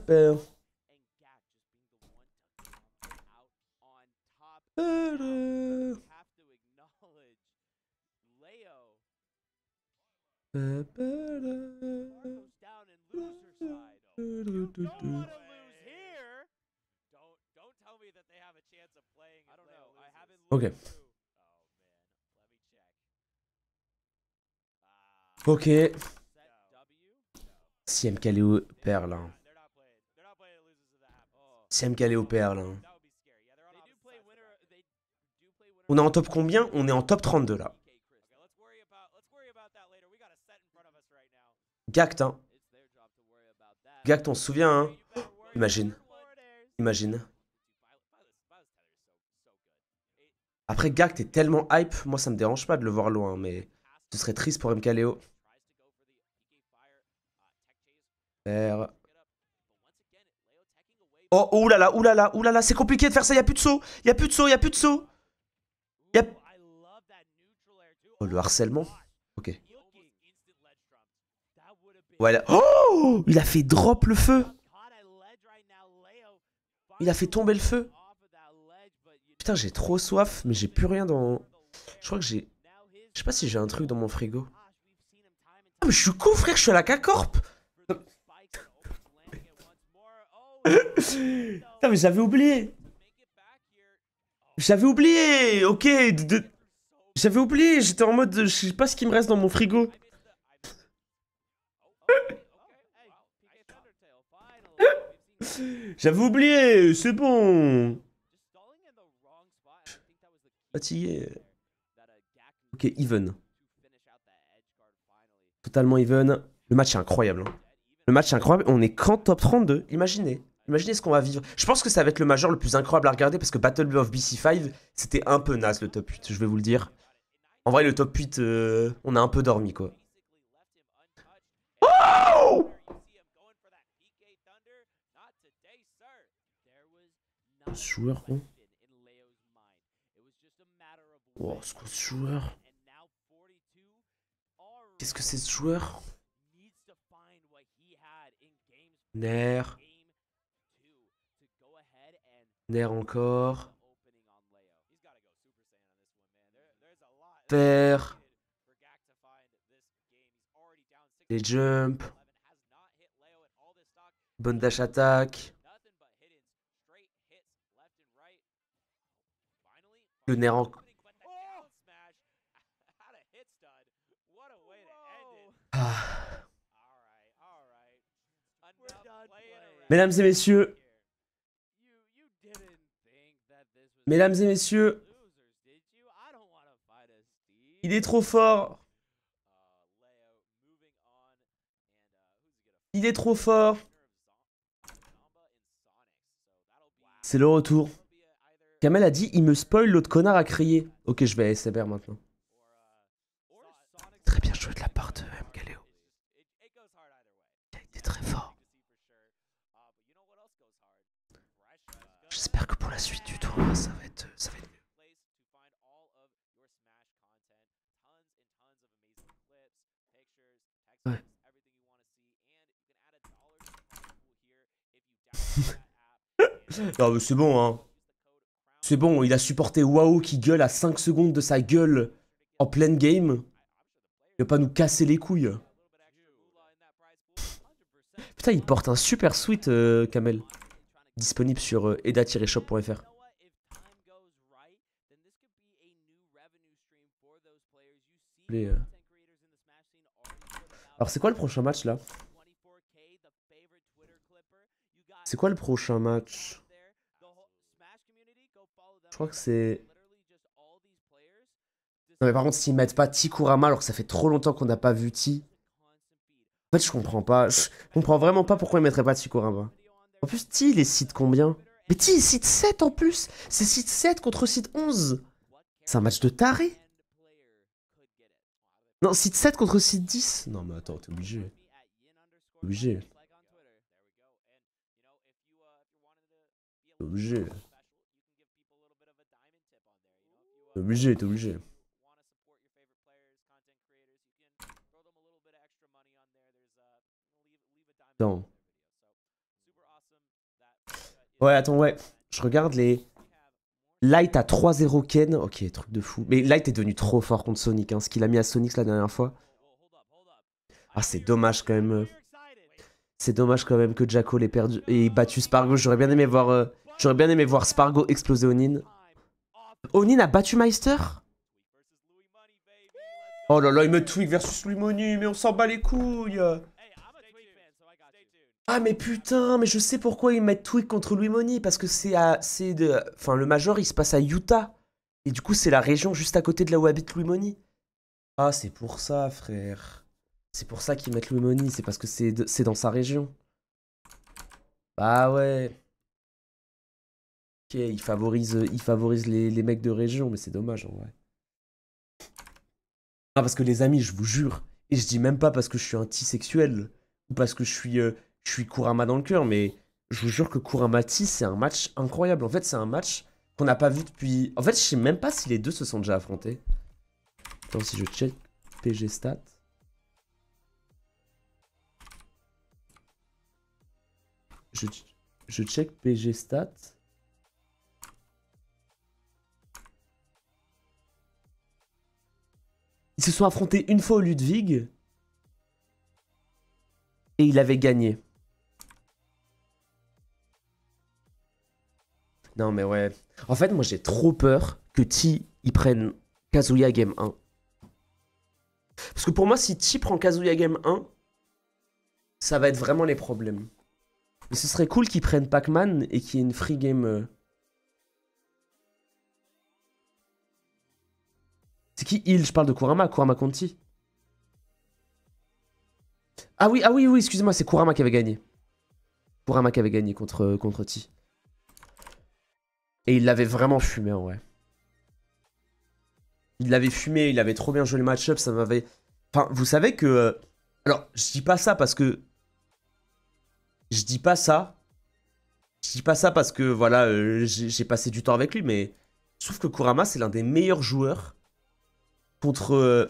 Ok. Ok. Si MKLeo perd là. Si MKLeo On est en top combien On est en top 32 là. Gact, hein. Gak, t'en souviens, hein Imagine. Imagine. Après, Gak, t'es tellement hype, moi ça me dérange pas de le voir loin, mais ce serait triste pour MKLeo. Oh, oulala, oulala, oulala, c'est compliqué de faire ça, Y'a a plus de saut, y a plus de saut, y a plus de saut. Oh, le harcèlement. Oh Il a fait drop le feu Il a fait tomber le feu Putain, j'ai trop soif, mais j'ai plus rien dans... Je crois que j'ai... Je sais pas si j'ai un truc dans mon frigo. Ah, mais je suis con, frère, je suis à la K-Corp oh, Putain, mais j'avais oublié oh, J'avais oublié Ok J'avais oublié, j'étais en mode... Je sais pas ce qu'il me reste dans mon frigo. J'avais oublié, c'est bon. Fatigué. Ok, even. Totalement even. Le match est incroyable. Hein. Le match est incroyable. On est qu'en top 32. Imaginez. Imaginez ce qu'on va vivre. Je pense que ça va être le major le plus incroyable à regarder parce que Battle of BC5, c'était un peu naze le top 8, je vais vous le dire. En vrai, le top 8, euh, on a un peu dormi quoi. ce joueur, gros Wow, ce quoi ce joueur Qu'est-ce que c'est ce joueur Nair Nair encore. Faire. Les jumps. Bonne dash attaque. le Mesdames et messieurs, mesdames et messieurs, il est trop fort. Uh, uh, il est trop fort. C'est le retour. Kamel a dit, il me spoil, l'autre connard à crier Ok, je vais à SMR maintenant. Très bien joué de la part de euh, Il a été très fort. J'espère que pour la suite du tour, ça va être, ça va être mieux. Ouais. non mais c'est bon hein. C'est bon, il a supporté WoW qui gueule à 5 secondes de sa gueule en pleine game. Il va pas nous casser les couilles. Putain, il porte un super sweat, euh, Kamel. Disponible sur euh, eda-shop.fr. Euh. Alors c'est quoi le prochain match là C'est quoi le prochain match je crois que c'est... Non mais par contre, s'ils mettent pas Tikurama alors que ça fait trop longtemps qu'on n'a pas vu T... En fait, je comprends pas. Je comprends vraiment pas pourquoi ils mettraient pas Tikurama. En plus, T, il est site combien Mais T, il site 7 en plus C'est site 7 contre site 11 C'est un match de taré Non, site 7 contre site 10 Non mais attends, t'es obligé. T'es obligé. T'es obligé. T'es obligé, t'es obligé. Attends. Ouais, attends, ouais. Je regarde les... Light à 3-0 Ken. Ok, truc de fou. Mais Light est devenu trop fort contre Sonic. Hein. Ce qu'il a mis à Sonic la dernière fois. Ah, c'est dommage quand même. C'est dommage quand même que Jacko l'ait perdu et battu Spargo. J'aurais bien aimé voir... Euh, j'aurais bien aimé voir Spargo exploser au Nin. Onin a battu Meister Oh là là, il met Twig versus Louis Money, mais on s'en bat les couilles ah mais putain, mais je sais pourquoi ils mettent Twig contre Louis Money, parce que c'est à... de... Enfin, le Major, il se passe à Utah. Et du coup, c'est la région juste à côté de là où habite Louis Money. Ah, c'est pour ça, frère. C'est pour ça qu'ils mettent Louis Money, c'est parce que c'est dans sa région. Bah ouais il favorise, il favorise les, mecs de région, mais c'est dommage en vrai. Ah, parce que les amis, je vous jure, et je dis même pas parce que je suis antisexuel, ou parce que je suis, euh, suis Kurama dans le cœur, mais je vous jure que Kurama c'est un match incroyable. En fait, c'est un match qu'on n'a pas vu depuis... En fait, je sais même pas si les deux se sont déjà affrontés. Attends, si je check PG Stat. Je, je check PG Stat. Ils se sont affrontés une fois au Ludwig. Et il avait gagné. Non mais ouais. En fait, moi j'ai trop peur que Ti y prenne Kazuya Game 1. Parce que pour moi, si T prend Kazuya Game 1, ça va être vraiment les problèmes. Mais ce serait cool qu'ils prennent Pac-Man et qu'il y ait une free game euh, qui il Je parle de Kurama, Kurama Conti. Ah oui, ah oui, oui, excusez-moi, c'est Kurama qui avait gagné. Kurama qui avait gagné contre, contre T. Et il l'avait vraiment fumé en vrai. Il l'avait fumé, il avait trop bien joué le match-up, ça m'avait... Enfin, vous savez que... Euh, alors, je dis pas ça parce que... Je dis pas ça. Je dis pas ça parce que, voilà, euh, j'ai passé du temps avec lui, mais... sauf que Kurama, c'est l'un des meilleurs joueurs contre. Euh,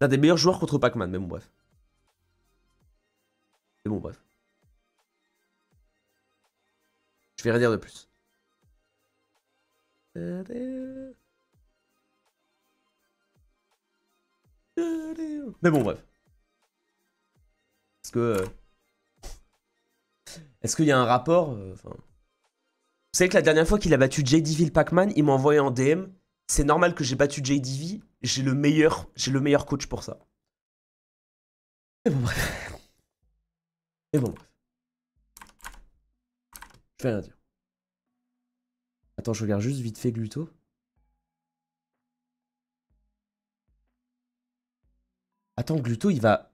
l'un des meilleurs joueurs contre Pac-Man, mais bon, bref. Mais bon, bref. Je vais rien dire de plus. Mais bon, bref. Est-ce que. Euh, est-ce qu'il y a un rapport euh, Vous savez que la dernière fois qu'il a battu JDV le Pac-Man, il m'a envoyé en DM. C'est normal que j'ai battu JDV j'ai le meilleur, j'ai le meilleur coach pour ça. Et bon bref. Et bon bref. Je vais rien dire. Attends, je regarde juste vite fait Gluto. Attends, Gluto, il va...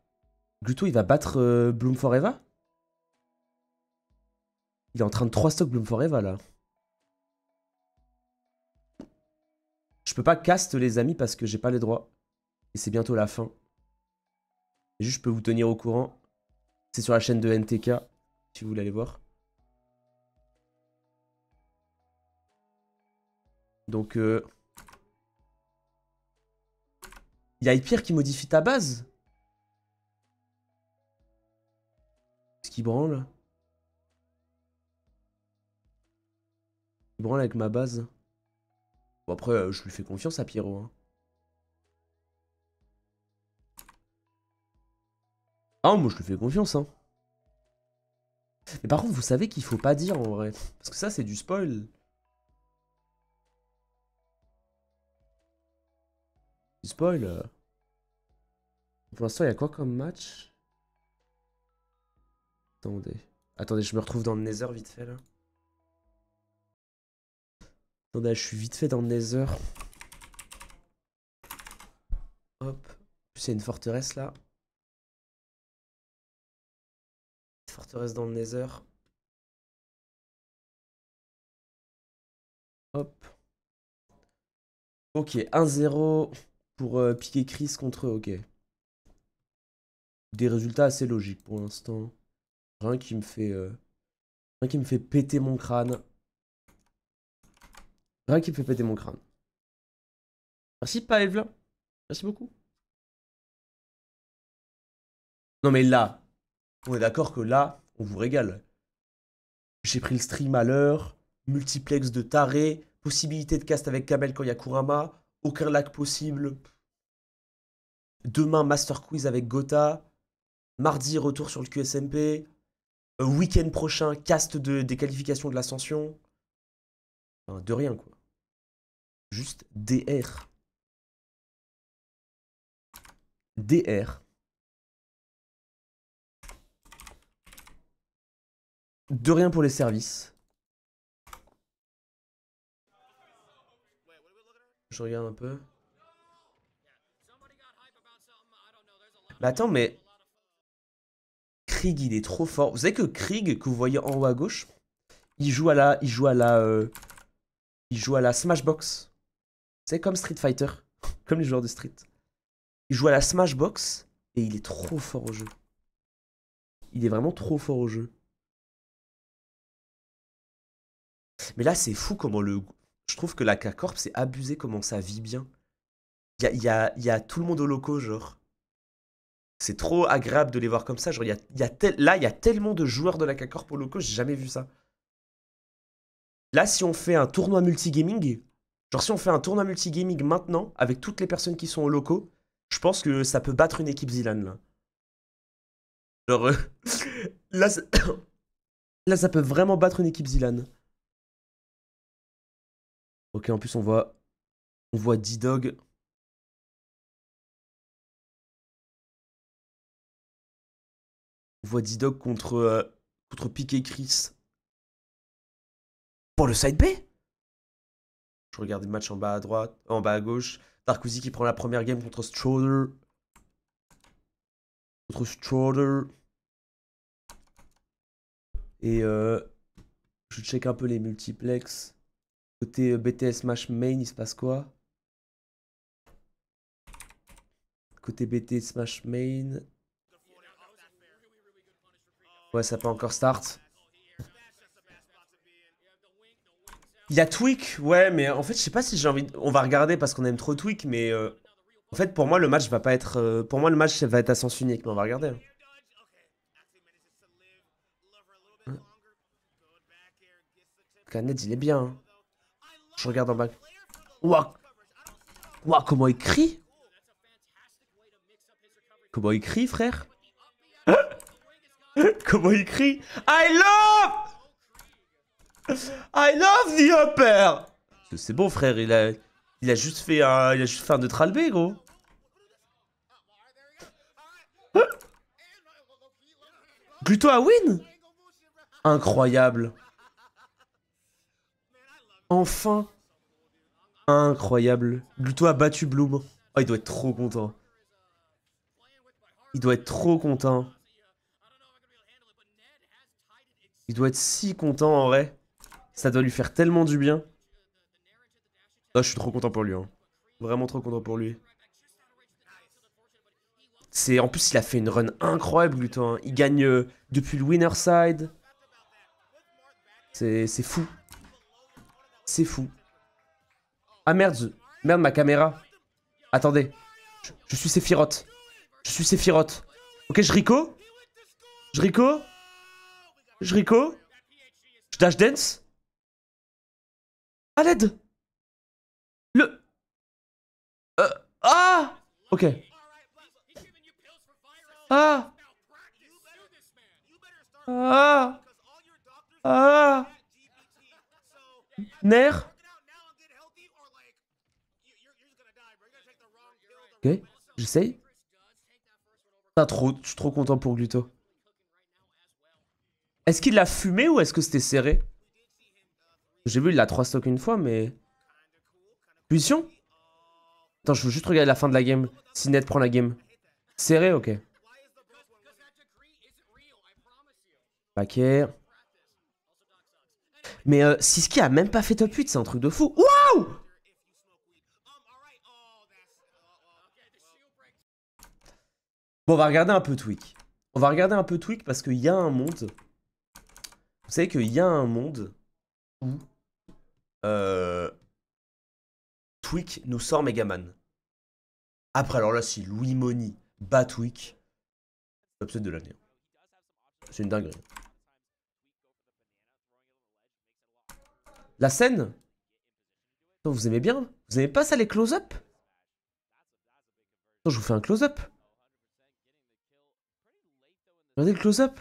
Gluto, il va battre euh, Bloom Forever Il est en train de 3 stock Bloom Forever, là. Je peux pas cast les amis parce que j'ai pas les droits. Et c'est bientôt la fin. juste, je peux vous tenir au courant. C'est sur la chaîne de NTK, si vous voulez aller voir. Donc, euh, il y a Pierre qui modifie ta base ce qui branle Il branle avec ma base Bon, après, euh, je lui fais confiance à Pierrot. Hein. Ah, moi, je lui fais confiance, hein. Mais par contre, vous savez qu'il faut pas dire, en vrai. Parce que ça, c'est du spoil. Du spoil. Euh. Pour l'instant, il y a quoi comme match Attendez. Attendez, je me retrouve dans le Nether vite fait, là. Attendez, bah, je suis vite fait dans le nether. Hop. C'est une forteresse là. Forteresse dans le nether. Hop. Ok, 1-0 pour euh, piquer Chris contre ok. Des résultats assez logiques pour l'instant. Rien qui me fait... Euh, rien qui me fait péter mon crâne. Rien qui me fait péter mon crâne. Merci Paevla. Merci beaucoup. Non mais là, on est d'accord que là, on vous régale. J'ai pris le stream à l'heure, multiplex de taré, possibilité de cast avec Kamel quand il y a Kurama, aucun lac possible. Demain, Master Quiz avec Gotha. Mardi, retour sur le QSMP. Euh, week-end prochain, cast de, des qualifications de l'ascension. de rien, quoi juste dr. dr. De rien pour les services. Je regarde un peu. Mais attends, mais... Krieg, il est trop fort. Vous savez que Krieg, que vous voyez en haut à gauche, il joue à la... Il joue à la... Euh, il joue à la Smashbox. C'est comme Street Fighter, comme les joueurs de Street. Il joue à la Smashbox et il est trop fort au jeu. Il est vraiment trop fort au jeu. Mais là, c'est fou comment le. Je trouve que la K-Corp, c'est abusé comment ça vit bien. Il y a, y, a, y a, tout le monde au loco, genre. C'est trop agréable de les voir comme ça. Genre, y Là, il y a tellement de joueurs de la K-Corp au loco, j'ai jamais vu ça. Là, si on fait un tournoi multigaming, Genre si on fait un tournoi multigaming maintenant, avec toutes les personnes qui sont au locaux, je pense que ça peut battre une équipe Zilan là. Genre, euh, là, ça... peut vraiment battre une équipe Zilan. Ok, en plus on voit, on voit D-Dog. On voit D-Dog contre, euh, contre Chris. Pour le side B je regarde match matchs en bas à droite, en bas à gauche. Tarkozy qui prend la première game contre Stroder. Contre Stroder. Et euh, je check un peu les multiplex. Côté euh, BTS Smash Main, il se passe quoi Côté BTS Smash Main. Ouais, ça peut encore start. Il y a Twig, ouais, mais en fait, je sais pas si j'ai envie. De... On va regarder parce qu'on aime trop Twig, mais euh, en fait, pour moi, le match va pas être. Euh, pour moi, le match va être à sens unique, mais on va regarder. Hein. hein. il est bien. Hein. Je regarde en bas. Ouah, Ouah, comment il crie Comment il crie, frère Comment il crie I love I love the upper C'est bon, frère, il a, il a juste fait un, il a juste fait un neutral B, gros. Gluto hein a win Incroyable. Enfin. Incroyable. Gluto a battu Bloom. Oh, il doit être trop content. Il doit être trop content. Il doit être si content en vrai. Ça doit lui faire tellement du bien. Oh je suis trop content pour lui. Hein. Vraiment trop content pour lui. C'est En plus, il a fait une run incroyable, du hein. Il gagne euh, depuis le winner side. C'est fou. C'est fou. Ah merde, merde ma caméra. Attendez, je, suis Sephiroth. Je suis Sephiroth. Ok, je rico Je rico Je rico Je dash dance à l'aide Le... Euh, ah Ok. Ah Ah Ah Nerf Ok, j'essaye. T'as trop, je suis trop content pour Gluto. Est-ce qu'il l'a fumé ou est-ce que c'était serré j'ai vu, il a 3 stocks une fois, mais... Pulsion Attends, je veux juste regarder la fin de la game. Si Ned prend la game. Serré, ok. Paquet. Mais euh, Siski a même pas fait top 8, c'est un truc de fou. Waouh Bon, on va regarder un peu Twig. On va regarder un peu Twig parce qu'il y a un monde. Vous savez qu'il y a un monde où euh, nous sort Megaman. Après, alors là, si Louis Moni bat Twig, de l'année. Hein. C'est une dinguerie. La scène Vous aimez bien Vous aimez pas ça, les close-up Je vous fais un close-up. Regardez le close-up.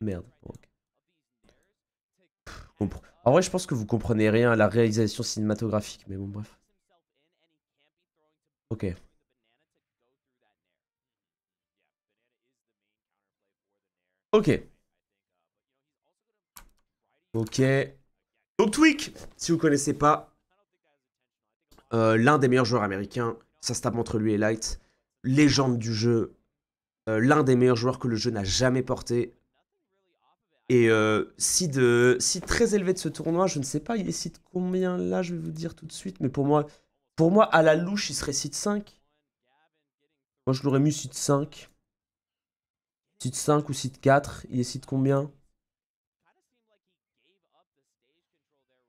Merde. ok. En vrai, je pense que vous comprenez rien à la réalisation cinématographique, mais bon, bref. Ok. Ok. Ok. Donc Twig, si vous connaissez pas, euh, l'un des meilleurs joueurs américains, ça se tape entre lui et Light, légende du jeu, euh, l'un des meilleurs joueurs que le jeu n'a jamais porté, et euh, site très élevé de ce tournoi, je ne sais pas, il est site combien là, je vais vous dire tout de suite, mais pour moi, pour moi à la louche, il serait site 5. Moi, je l'aurais mis site 5. Site 5 ou site 4, il est site combien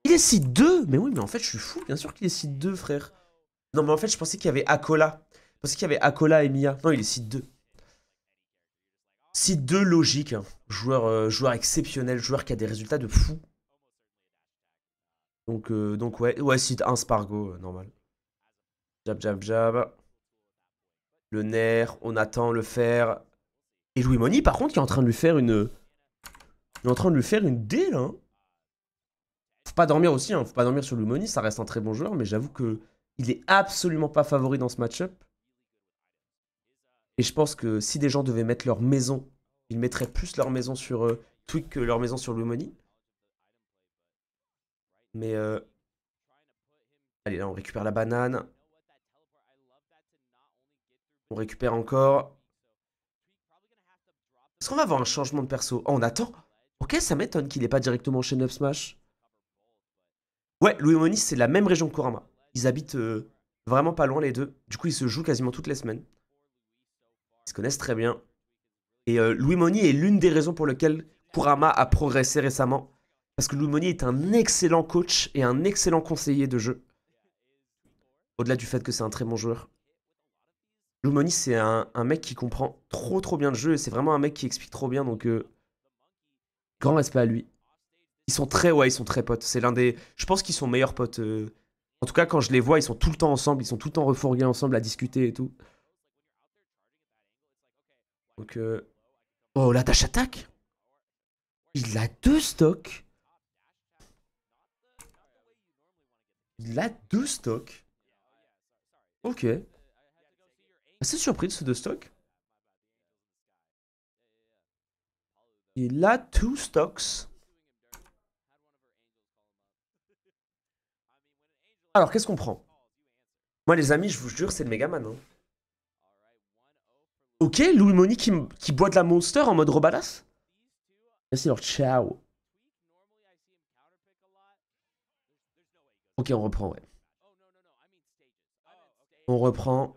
Il est site 2 Mais oui, mais en fait, je suis fou, bien sûr qu'il est site 2, frère. Non, mais en fait, je pensais qu'il y avait Akola. Je pensais qu'il y avait Akola et Mia. Non, il est site 2. Si deux logiques, hein, joueur, euh, joueur exceptionnel, joueur qui a des résultats de fou. Donc, euh, donc ouais, ouais, si un Spargo, euh, normal. Jab, jab, jab. Le nerf, on attend le fer. Et Louis Moni, par contre, qui est en train de lui faire une. Il est en train de lui faire une dé, là. Hein. Faut pas dormir aussi, hein. faut pas dormir sur Louis Moni, ça reste un très bon joueur, mais j'avoue que il est absolument pas favori dans ce match-up. Et je pense que si des gens devaient mettre leur maison, ils mettraient plus leur maison sur euh, Twig que leur maison sur Lumoni. Mais euh, allez, là on récupère la banane. On récupère encore. Est-ce qu'on va avoir un changement de perso Oh, on attend Ok, ça m'étonne qu'il n'est pas directement chez Neuf Smash. Ouais, Louis c'est la même région que Korama. Ils habitent euh, vraiment pas loin les deux. Du coup, ils se jouent quasiment toutes les semaines. Ils se connaissent très bien. Et euh, Louis Moni est l'une des raisons pour lesquelles Kurama a progressé récemment. Parce que Louis Moni est un excellent coach et un excellent conseiller de jeu. Au-delà du fait que c'est un très bon joueur. louis Moni c'est un, mec qui comprend trop trop bien le jeu et c'est vraiment un mec qui explique trop bien. Donc, euh, grand respect à lui. Ils sont très, ouais, ils sont très potes. C'est l'un des. Je pense qu'ils sont meilleurs potes. Euh. En tout cas, quand je les vois, ils sont tout le temps ensemble, ils sont tout le temps refourgués ensemble à discuter et tout. Donc, euh, oh, la dash attaque Il a deux stocks. Il a deux stocks. Ok. Assez surpris de ce deux stocks. Il a deux stocks. Alors, qu'est-ce qu'on prend Moi, les amis, je vous jure, c'est le Megaman. Hein. Ok, Louis Moni qui, qui, boit de la Monster en mode Robalas C'est leur ciao. Ok, on reprend, ouais. On reprend.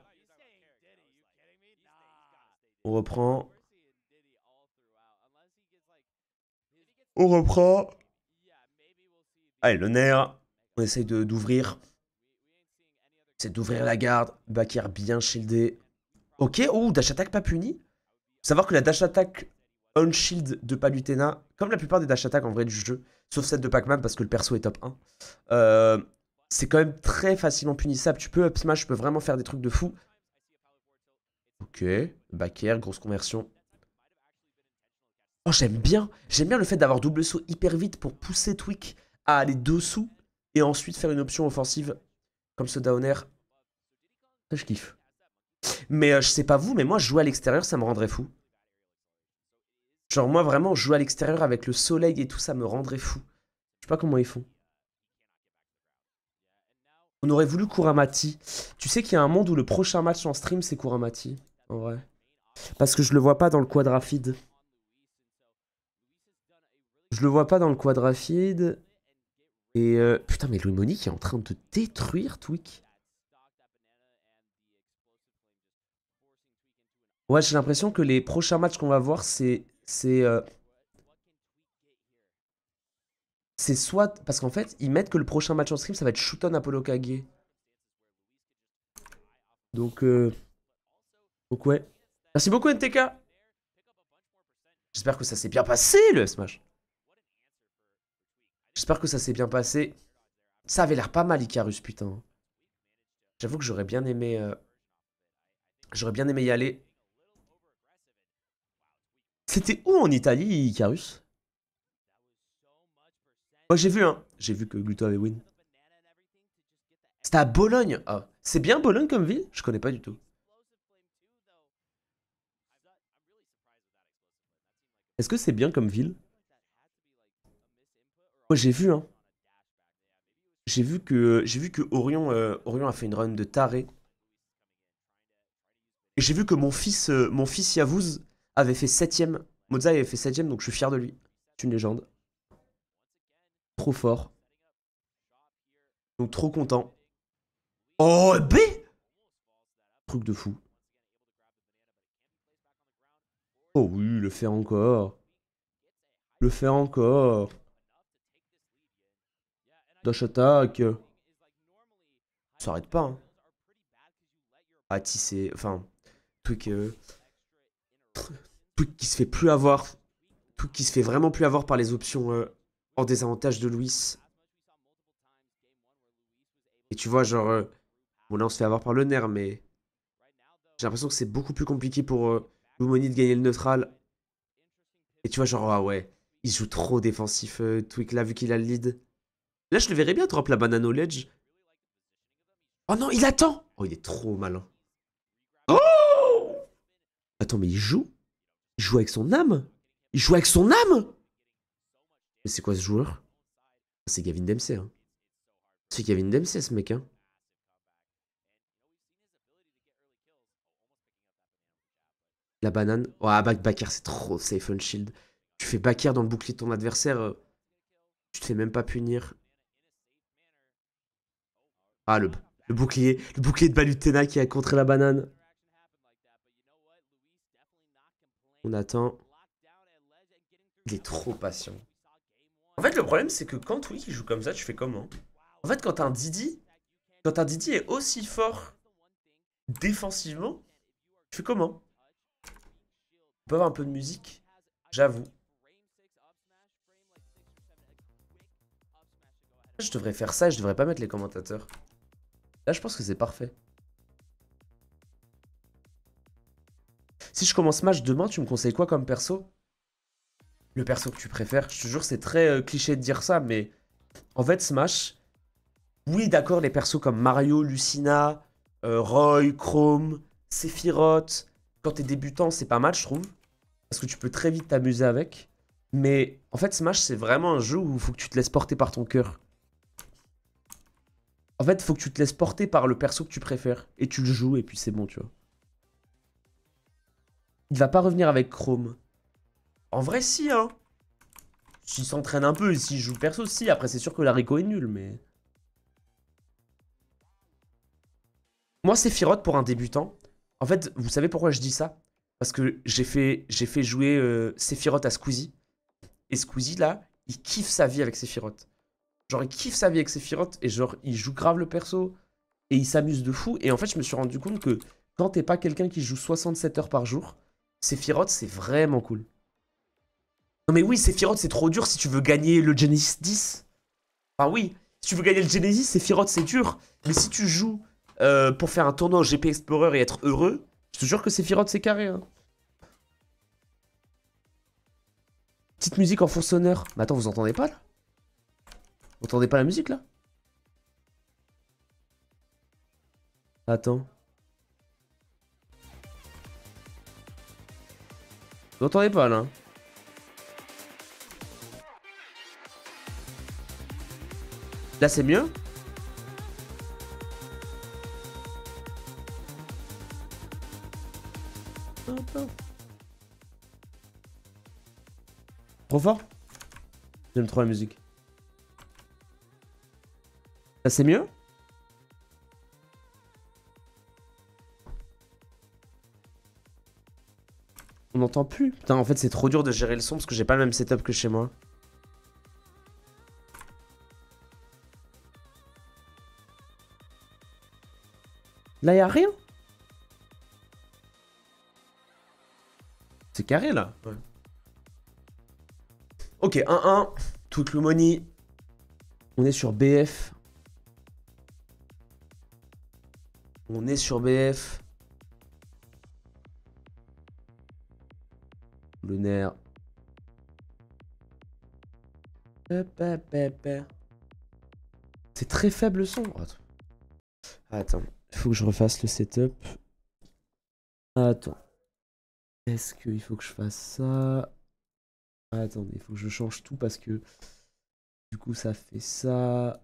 On reprend. On reprend. Allez, le nerf. On essaye d'ouvrir. C'est d'ouvrir la garde. Bakir bien shieldé. Ok, oh, dash attack pas puni. Savoir que la dash attack on shield de Palutena, comme la plupart des dash attack en vrai du jeu, sauf celle de Pac-Man parce que le perso est top 1, euh, c'est quand même très facilement punissable. Tu peux up smash, tu peux vraiment faire des trucs de fou. Ok, back air, grosse conversion. Oh, j'aime bien. J'aime bien le fait d'avoir double saut hyper vite pour pousser Twig à aller dessous et ensuite faire une option offensive comme ce down air. Ça, je kiffe. Mais euh, je sais pas vous, mais moi, jouer à l'extérieur, ça me rendrait fou. Genre, moi, vraiment, jouer à l'extérieur avec le soleil et tout, ça me rendrait fou. Je sais pas comment ils font. On aurait voulu Kuramati. Tu sais qu'il y a un monde où le prochain match en stream, c'est Kuramati. En vrai. Parce que je le vois pas dans le quadrafide. Je le vois pas dans le quadrafide. Et euh, putain, mais Louis Monique est en train de détruire Twig. Ouais, j'ai l'impression que les prochains matchs qu'on va voir, c'est. Euh, c'est. soit. Parce qu'en fait, ils mettent que le prochain match en stream, ça va être Shuton Apollo Kage. Donc. Euh, donc, ouais. Merci beaucoup, NTK. J'espère que ça s'est bien passé, le Smash. J'espère que ça s'est bien passé. Ça avait l'air pas mal, Icarus, putain. J'avoue que j'aurais bien aimé... Euh, j'aurais bien aimé y aller. C'était où en Italie, Icarus Moi j'ai vu, hein. J'ai vu que Gluto avait win. C'était à Bologne. Ah, c'est bien Bologne comme ville Je connais pas du tout. Est-ce que c'est bien comme ville Moi j'ai vu, hein. J'ai vu que j'ai vu que Orion, euh, Orion a fait une run de taré. j'ai vu que mon fils, euh, mon fils Yavuz avait fait 7ème. avait fait 7ème, donc je suis fier de lui. C'est une légende. Trop fort. Donc trop content. Oh, B Truc de fou. Oh oui, le faire encore. Le faire encore. Dash attack. S'arrête pas. Hein. à tisser. Enfin, truc. Euh... Tout qui se fait plus avoir. Tout qui se fait vraiment plus avoir par les options en euh, désavantage de Louis. Et tu vois, genre. Euh, bon, là, on se fait avoir par le nerf, mais. J'ai l'impression que c'est beaucoup plus compliqué pour euh, de gagner le neutral. Et tu vois, genre, ah ouais, il joue trop défensif, euh, Twig, là, vu qu'il a le lead. Là, je le verrais bien drop la banane ledge. Oh non, il attend Oh, il est trop malin. Oh Attends, mais il joue il joue avec son âme Il joue avec son âme Mais c'est quoi ce joueur C'est Gavin Dempsey. Hein. C'est Gavin Dempsey ce mec. Hein. La banane. Oh, back backer, c'est trop safe shield. Tu fais backer dans le bouclier de ton adversaire. Euh, tu te fais même pas punir. Ah, le, bouclier. Le bouclier de Balutena qui a contré la banane. On attend. Il est trop patient. En fait, le problème, c'est que quand qui joue comme ça, tu fais comment En fait, quand un Didi, quand un Didi est aussi fort défensivement, tu fais comment On peut avoir un peu de musique, j'avoue. Je devrais faire ça et je devrais pas mettre les commentateurs. Là, je pense que c'est parfait. Si je commence Smash demain, tu me conseilles quoi comme perso Le perso que tu préfères Je te jure, c'est très euh, cliché de dire ça, mais en fait, Smash, oui, d'accord, les persos comme Mario, Lucina, euh, Roy, Chrome, Sephiroth, quand t'es débutant, c'est pas mal, je trouve. Parce que tu peux très vite t'amuser avec. Mais en fait, Smash, c'est vraiment un jeu où il faut que tu te laisses porter par ton cœur. En fait, il faut que tu te laisses porter par le perso que tu préfères. Et tu le joues, et puis c'est bon, tu vois. Il va pas revenir avec Chrome. En vrai, si, hein. S'il s'entraîne un peu et s'il joue perso, si. Après, c'est sûr que Rico est nul, mais... Moi, c'est pour un débutant. En fait, vous savez pourquoi je dis ça Parce que j'ai fait, fait jouer euh, Sephiroth à Squeezie. Et Squeezie, là, il kiffe sa vie avec Sephiroth. Genre, il kiffe sa vie avec Sephiroth et genre, il joue grave le perso. Et il s'amuse de fou. Et en fait, je me suis rendu compte que quand t'es pas quelqu'un qui joue 67 heures par jour, Sephiroth, c'est vraiment cool. Non mais oui, Sephiroth, c'est trop dur si tu veux gagner le Genesis 10. Enfin oui, si tu veux gagner le Genesis, Sephiroth, c'est dur. Mais si tu joues euh, pour faire un tournoi GP Explorer et être heureux, je te jure que Sephiroth, c'est carré. Hein. Petite musique en fond sonore. Mais attends, vous entendez pas là Vous entendez pas la musique là Attends. Vous entendez pas là Là c'est mieux Trop fort J'aime trop la musique. Là c'est mieux n'entends plus. Putain, en fait, c'est trop dur de gérer le son parce que j'ai pas le même setup que chez moi. Là, y'a rien. C'est carré, là. Ok, 1-1. Toute l'homonie. On est sur BF. On est sur BF. Le nerf. C'est très faible le son. Oh, attends, il faut que je refasse le setup. Attends. Est-ce qu'il faut que je fasse ça Attends il faut que je change tout parce que du coup ça fait ça.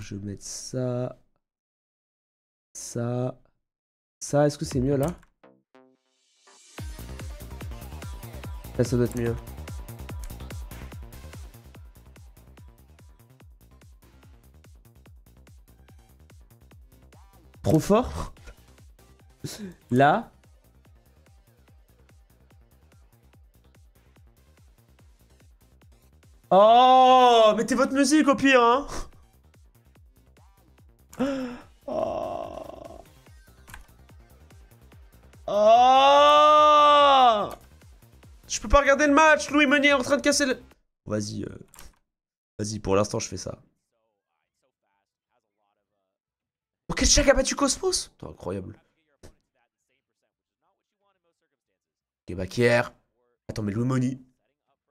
Je mette ça. Ça. Ça, est-ce que c'est mieux là ça doit être mieux. Trop fort Là Oh Mettez votre musique au pire, hein Oh Oh je peux pas regarder le match. Louis Money est en train de casser le... Vas-y. Euh, vas-y, pour l'instant, je fais ça. Oh, Ketchak a battu Cosmos Incroyable. Ok, Bakière. Attends, mais Louis Money.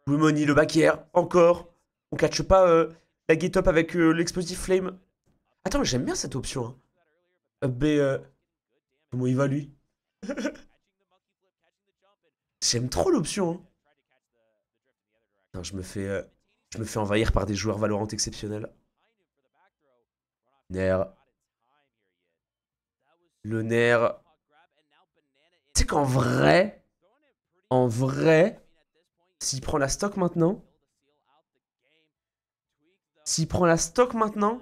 Louis Money, le Bakière. Encore. On catche pas euh, la get up avec euh, l'explosive flame. Attends, mais j'aime bien cette option. Hein. B. Comment il va, lui J'aime trop l'option. Hein. je me fais, euh, je me fais envahir par des joueurs valorantes exceptionnels. Nerf. Le nerf. Tu sais qu'en vrai, en vrai, s'il prend la stock maintenant, s'il prend la stock maintenant,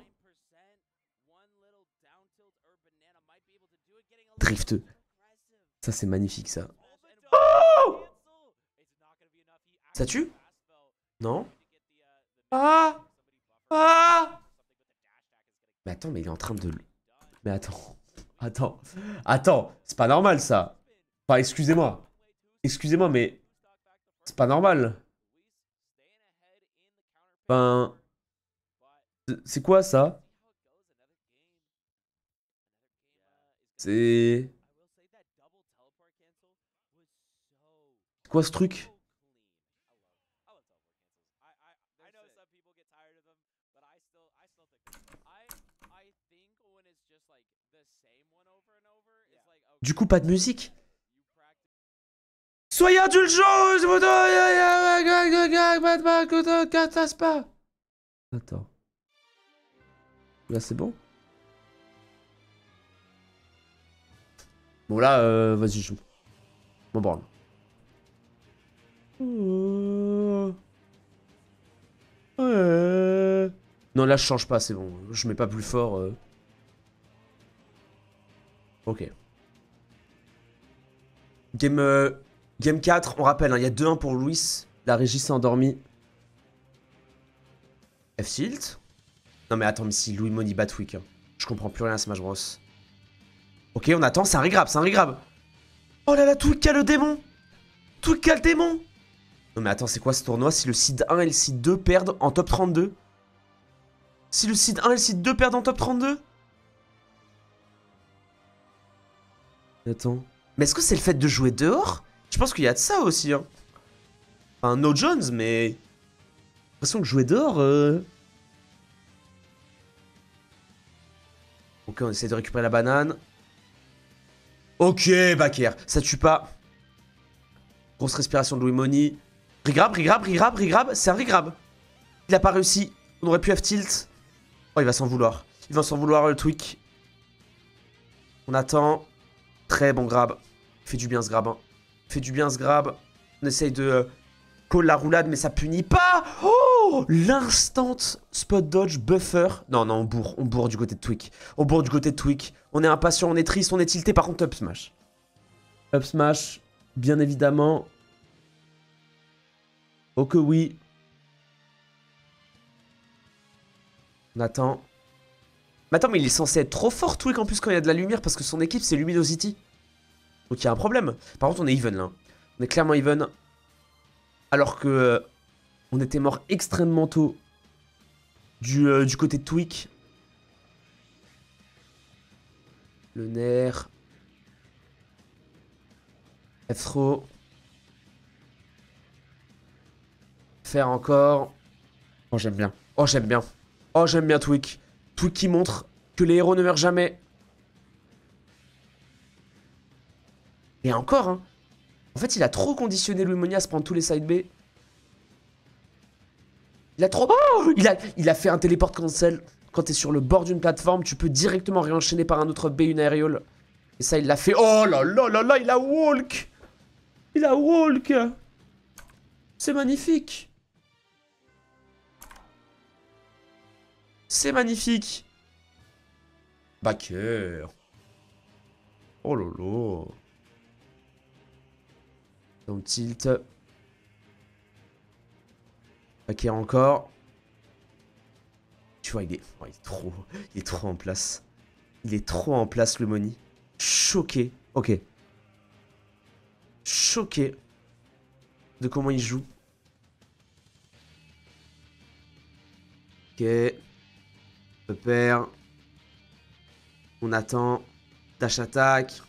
drift, Ça, c'est magnifique, ça. Ça tue Non Ah Ah Mais attends, mais il est en train de... Mais attends, attends, attends, c'est pas normal ça Enfin, excusez-moi, excusez-moi, mais c'est pas normal Enfin... C'est quoi ça C'est... quoi ce truc Du coup, pas de musique. Soyez indulgents Attends. Là, c'est bon Bon, là, vas-y, joue. Bon, bon. Non, là, je change pas, c'est bon. Je mets pas plus fort. Ok. Game, euh, game 4, on rappelle, hein, il y a 2-1 pour Louis. La régie s'est endormie. f silt Non mais attends, mais si Louis Money bat Twig. Hein. je comprends plus rien à Smash Bros. Ok, on attend, c'est un ça c'est un Oh là là, tout a le démon Tout a le démon Non mais attends, c'est quoi ce tournoi si le seed 1 et le seed 2 perdent en top 32 Si le seed 1 et le seed 2 perdent en top 32 Attends. Mais est-ce que c'est le fait de jouer dehors Je pense qu'il y a de ça aussi. Hein. Enfin, no Jones, mais... J'ai l'impression que jouer dehors... Euh. Ok, on essaie de récupérer la banane. Ok, Baker, ça tue pas. Grosse respiration de Louis Money. Rigrab, rigrab, rigrab, rigrab, c'est un rigrab. Il a pas réussi. On aurait pu have tilt Oh, il va s'en vouloir. Il va s'en vouloir, le tweak. On attend. Très bon grab. Fais du bien ce grab. Hein. Fais du bien ce grab. On essaye de euh, coller call la roulade, mais ça punit pas. Oh L'instant spot dodge buffer. Non, non, on bourre. On bourre du côté de Twig. On bourre du côté de Twig. On est impatient, on est triste, on est tilté. Par contre, up smash. Up smash, bien évidemment. Oh que oui. On attend. Mais attends, mais il est censé être trop fort, Twig, en plus, quand il y a de la lumière, parce que son équipe, c'est Luminosity. Donc il y a un problème. Par contre, on est even là. On est clairement even. Alors que euh, on était mort extrêmement tôt du, euh, côté de Twig. Le nerf. f Faire encore. Oh, j'aime bien. Oh, j'aime bien. Oh, j'aime bien Twig. Twig qui montre que les héros ne meurent jamais. Et encore, hein. En fait, il a trop conditionné Lumonias à se prendre tous les side B. Il a trop... Oh il, a... il a fait un téléport cancel. Quand t'es sur le bord d'une plateforme, tu peux directement réenchaîner par un autre B, une aériole. Et ça, il l'a fait. Oh là là là là, il a walk Il a walk C'est magnifique C'est magnifique Backer Oh là donc tilt. Ok, encore. Tu vois, il est, oh, il est trop, il est trop en place. Il est trop en place, le Moni. Choqué. Ok. Choqué de comment il joue. Ok. perd. On attend. Dash attaque.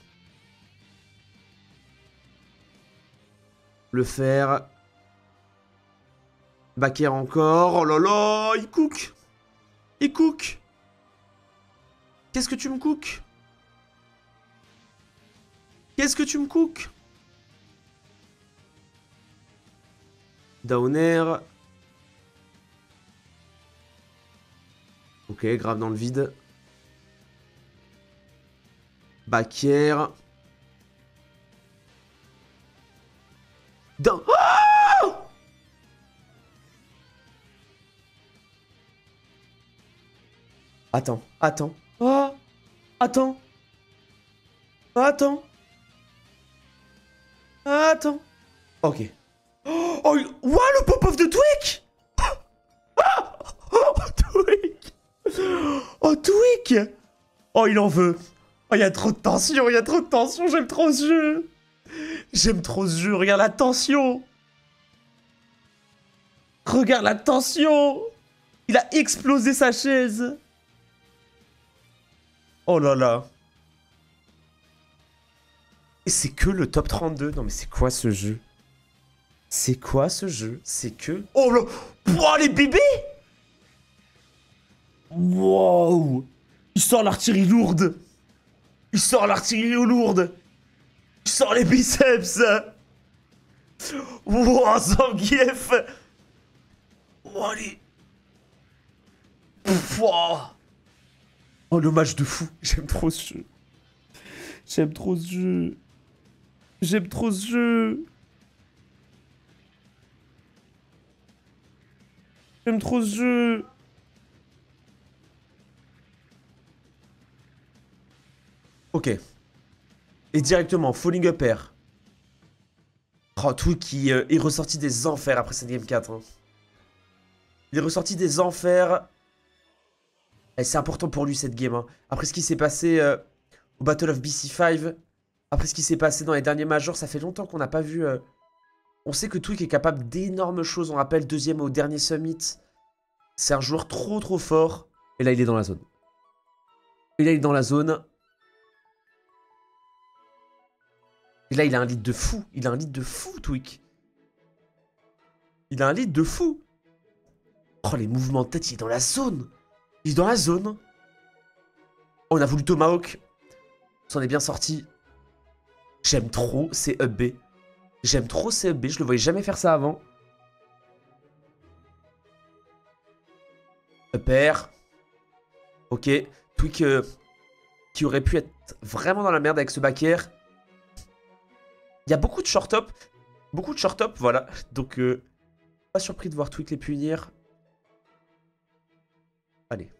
Le faire. Backer encore. Oh là là, il cook Il cook Qu'est-ce que tu me cook Qu'est-ce que tu me cook Downer. Ok, grave dans le vide. Backer. Ah attends, attends. Ah, attends. Attends. Attends. Ok. Oh, le pop-off de Twig ah, Oh, Twig Oh, Twig Oh, il en veut. Oh, il y a trop de tension, il y a trop de tension, j'aime trop ce jeu. J'aime trop ce jeu, regarde la tension Regarde la tension Il a explosé sa chaise Oh là là Et c'est que le top 32 Non mais c'est quoi ce jeu C'est quoi ce jeu C'est que... Oh là Pouah, les bébés Wow Il sort l'artillerie lourde Il sort l'artillerie lourde je les biceps Wouah, Zangief Wouah, les... Oh, le de fou J'aime trop ce jeu. J'aime trop ce jeu. J'aime trop ce jeu. J'aime trop ce jeu. Ok. Et directement, Falling Up Air. Oh, tout qui euh, est ressorti des enfers après cette Game 4. Hein. Il est ressorti des enfers. Et eh, c'est important pour lui cette game. Hein. Après ce qui s'est passé euh, au Battle of BC5, après ce qui s'est passé dans les derniers majors, ça fait longtemps qu'on n'a pas vu... Euh, on sait que Twig est capable d'énormes choses. On rappelle, deuxième au dernier summit. C'est un joueur trop trop fort. Et là, il est dans la zone. Et là, il est dans la zone. Et là, il a un lead de fou. Il a un lead de fou, Twig. Il a un lead de fou. Oh, les mouvements de tête, il est dans la zone. Il est dans la zone. on a voulu Tomahawk. On s'en est bien sorti. J'aime trop ces UB. E J'aime trop ces UB. E Je le voyais jamais faire ça avant. Upper. E ok. Twig euh, qui aurait pu être vraiment dans la merde avec ce back il y a beaucoup de short top. Beaucoup de short top, voilà. Donc, euh, pas surpris de voir Twitch les punir. Allez,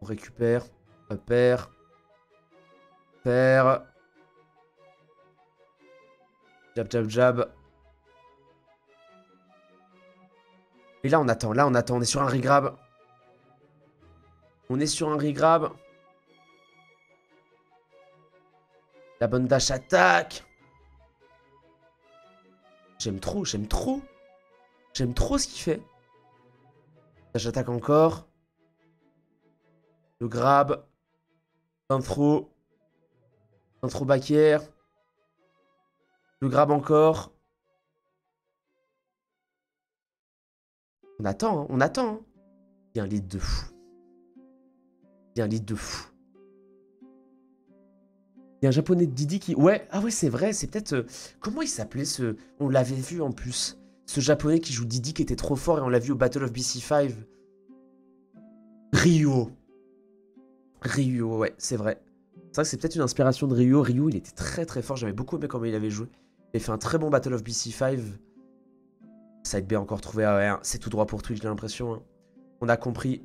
on récupère. Repère. Père. Jab, jab, jab. Et là, on attend. Là, on attend. On est sur un re-grab. On est sur un re-grab. La bonne dash attaque. J'aime trop, j'aime trop. J'aime trop ce qu'il fait. J'attaque encore. Le grab. Intro. Intro back air. Le grab encore. On attend, hein, on attend. Hein. Il y a un lit de fou. Il y a un lit de fou. Il y a un japonais de Didi qui. Ouais, ah ouais, c'est vrai, c'est peut-être. Euh, comment il s'appelait ce. On l'avait vu en plus. Ce japonais qui joue Didi qui était trop fort et on l'a vu au Battle of BC5. Rio Rio ouais, c'est vrai. C'est vrai que c'est peut-être une inspiration de Rio Ryu, il était très très fort. J'avais beaucoup aimé comment il avait joué. Il fait un très bon Battle of BC5. Side B encore trouvé. Ah hein, c'est tout droit pour Twitch, j'ai l'impression. Hein. On a compris.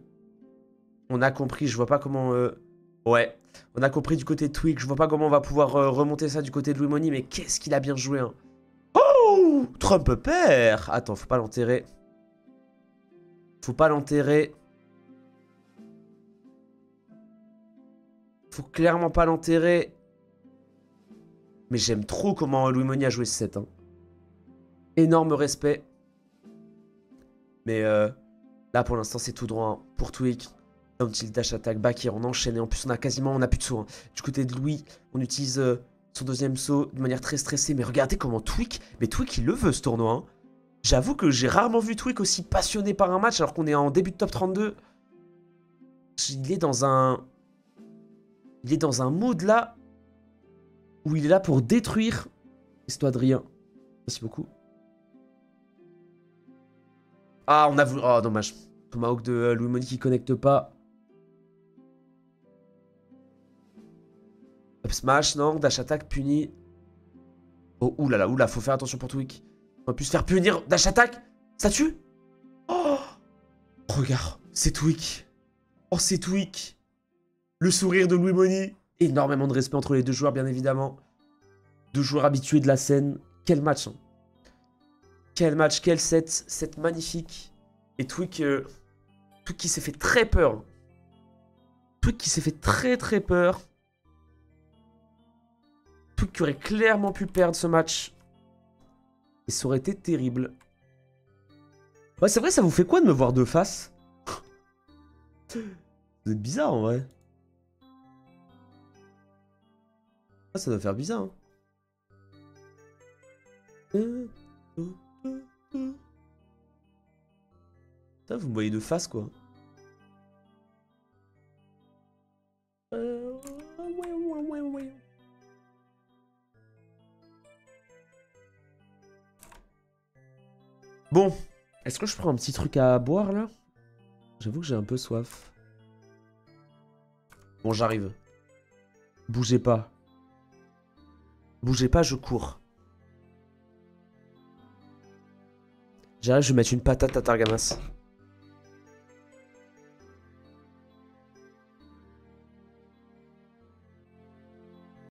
On a compris. Je vois pas comment. Euh, Ouais, on a compris du côté de Twig. Je vois pas comment on va pouvoir euh, remonter ça du côté de Louis Money, mais qu'est-ce qu'il a bien joué. Hein. Oh Trump perd Attends, faut pas l'enterrer. Faut pas l'enterrer. Faut clairement pas l'enterrer. Mais j'aime trop comment Louis Money a joué ce set. Hein. Énorme respect. Mais euh, là, pour l'instant, c'est tout droit hein, pour Twig on tilt dash attack back et on enchaîne et en plus on a quasiment on a plus de saut. Hein. Du côté de Louis, on utilise euh, son deuxième saut de manière très stressée. Mais regardez comment Twig, mais Twig il le veut ce tournoi. Hein. J'avoue que j'ai rarement vu Twig aussi passionné par un match alors qu'on est en début de top 32. Il est dans un. Il est dans un mood là où il est là pour détruire. Histoire de rien Merci beaucoup. Ah on a voulu. Oh dommage. Tomahawk de euh, Louis Money qui connecte pas. Up smash, non. Dash attack, puni. Oh, oulala, oula, faut faire attention pour Twig. On va plus se faire punir. Dash attack, ça tue Oh Regarde, c'est Twig. Oh, c'est Twig. Le sourire de Louis Money. Énormément de respect entre les deux joueurs, bien évidemment. Deux joueurs habitués de la scène. Quel match. Hein. Quel match, quel set. Set magnifique. Et Twig, euh, qui s'est fait très peur. Twig qui s'est fait très très peur qui aurait clairement pu perdre ce match. Et ça aurait été terrible. Ouais, c'est vrai, ça vous fait quoi de me voir de face Vous êtes bizarre en vrai. Ah, ça doit faire bizarre. Hein. Ça, vous me voyez de face quoi. Bon, est-ce que je prends un petit truc à boire là J'avoue que j'ai un peu soif. Bon, j'arrive. Bougez pas. Bougez pas, je cours. J'arrive, je vais mettre une patate à Targamas.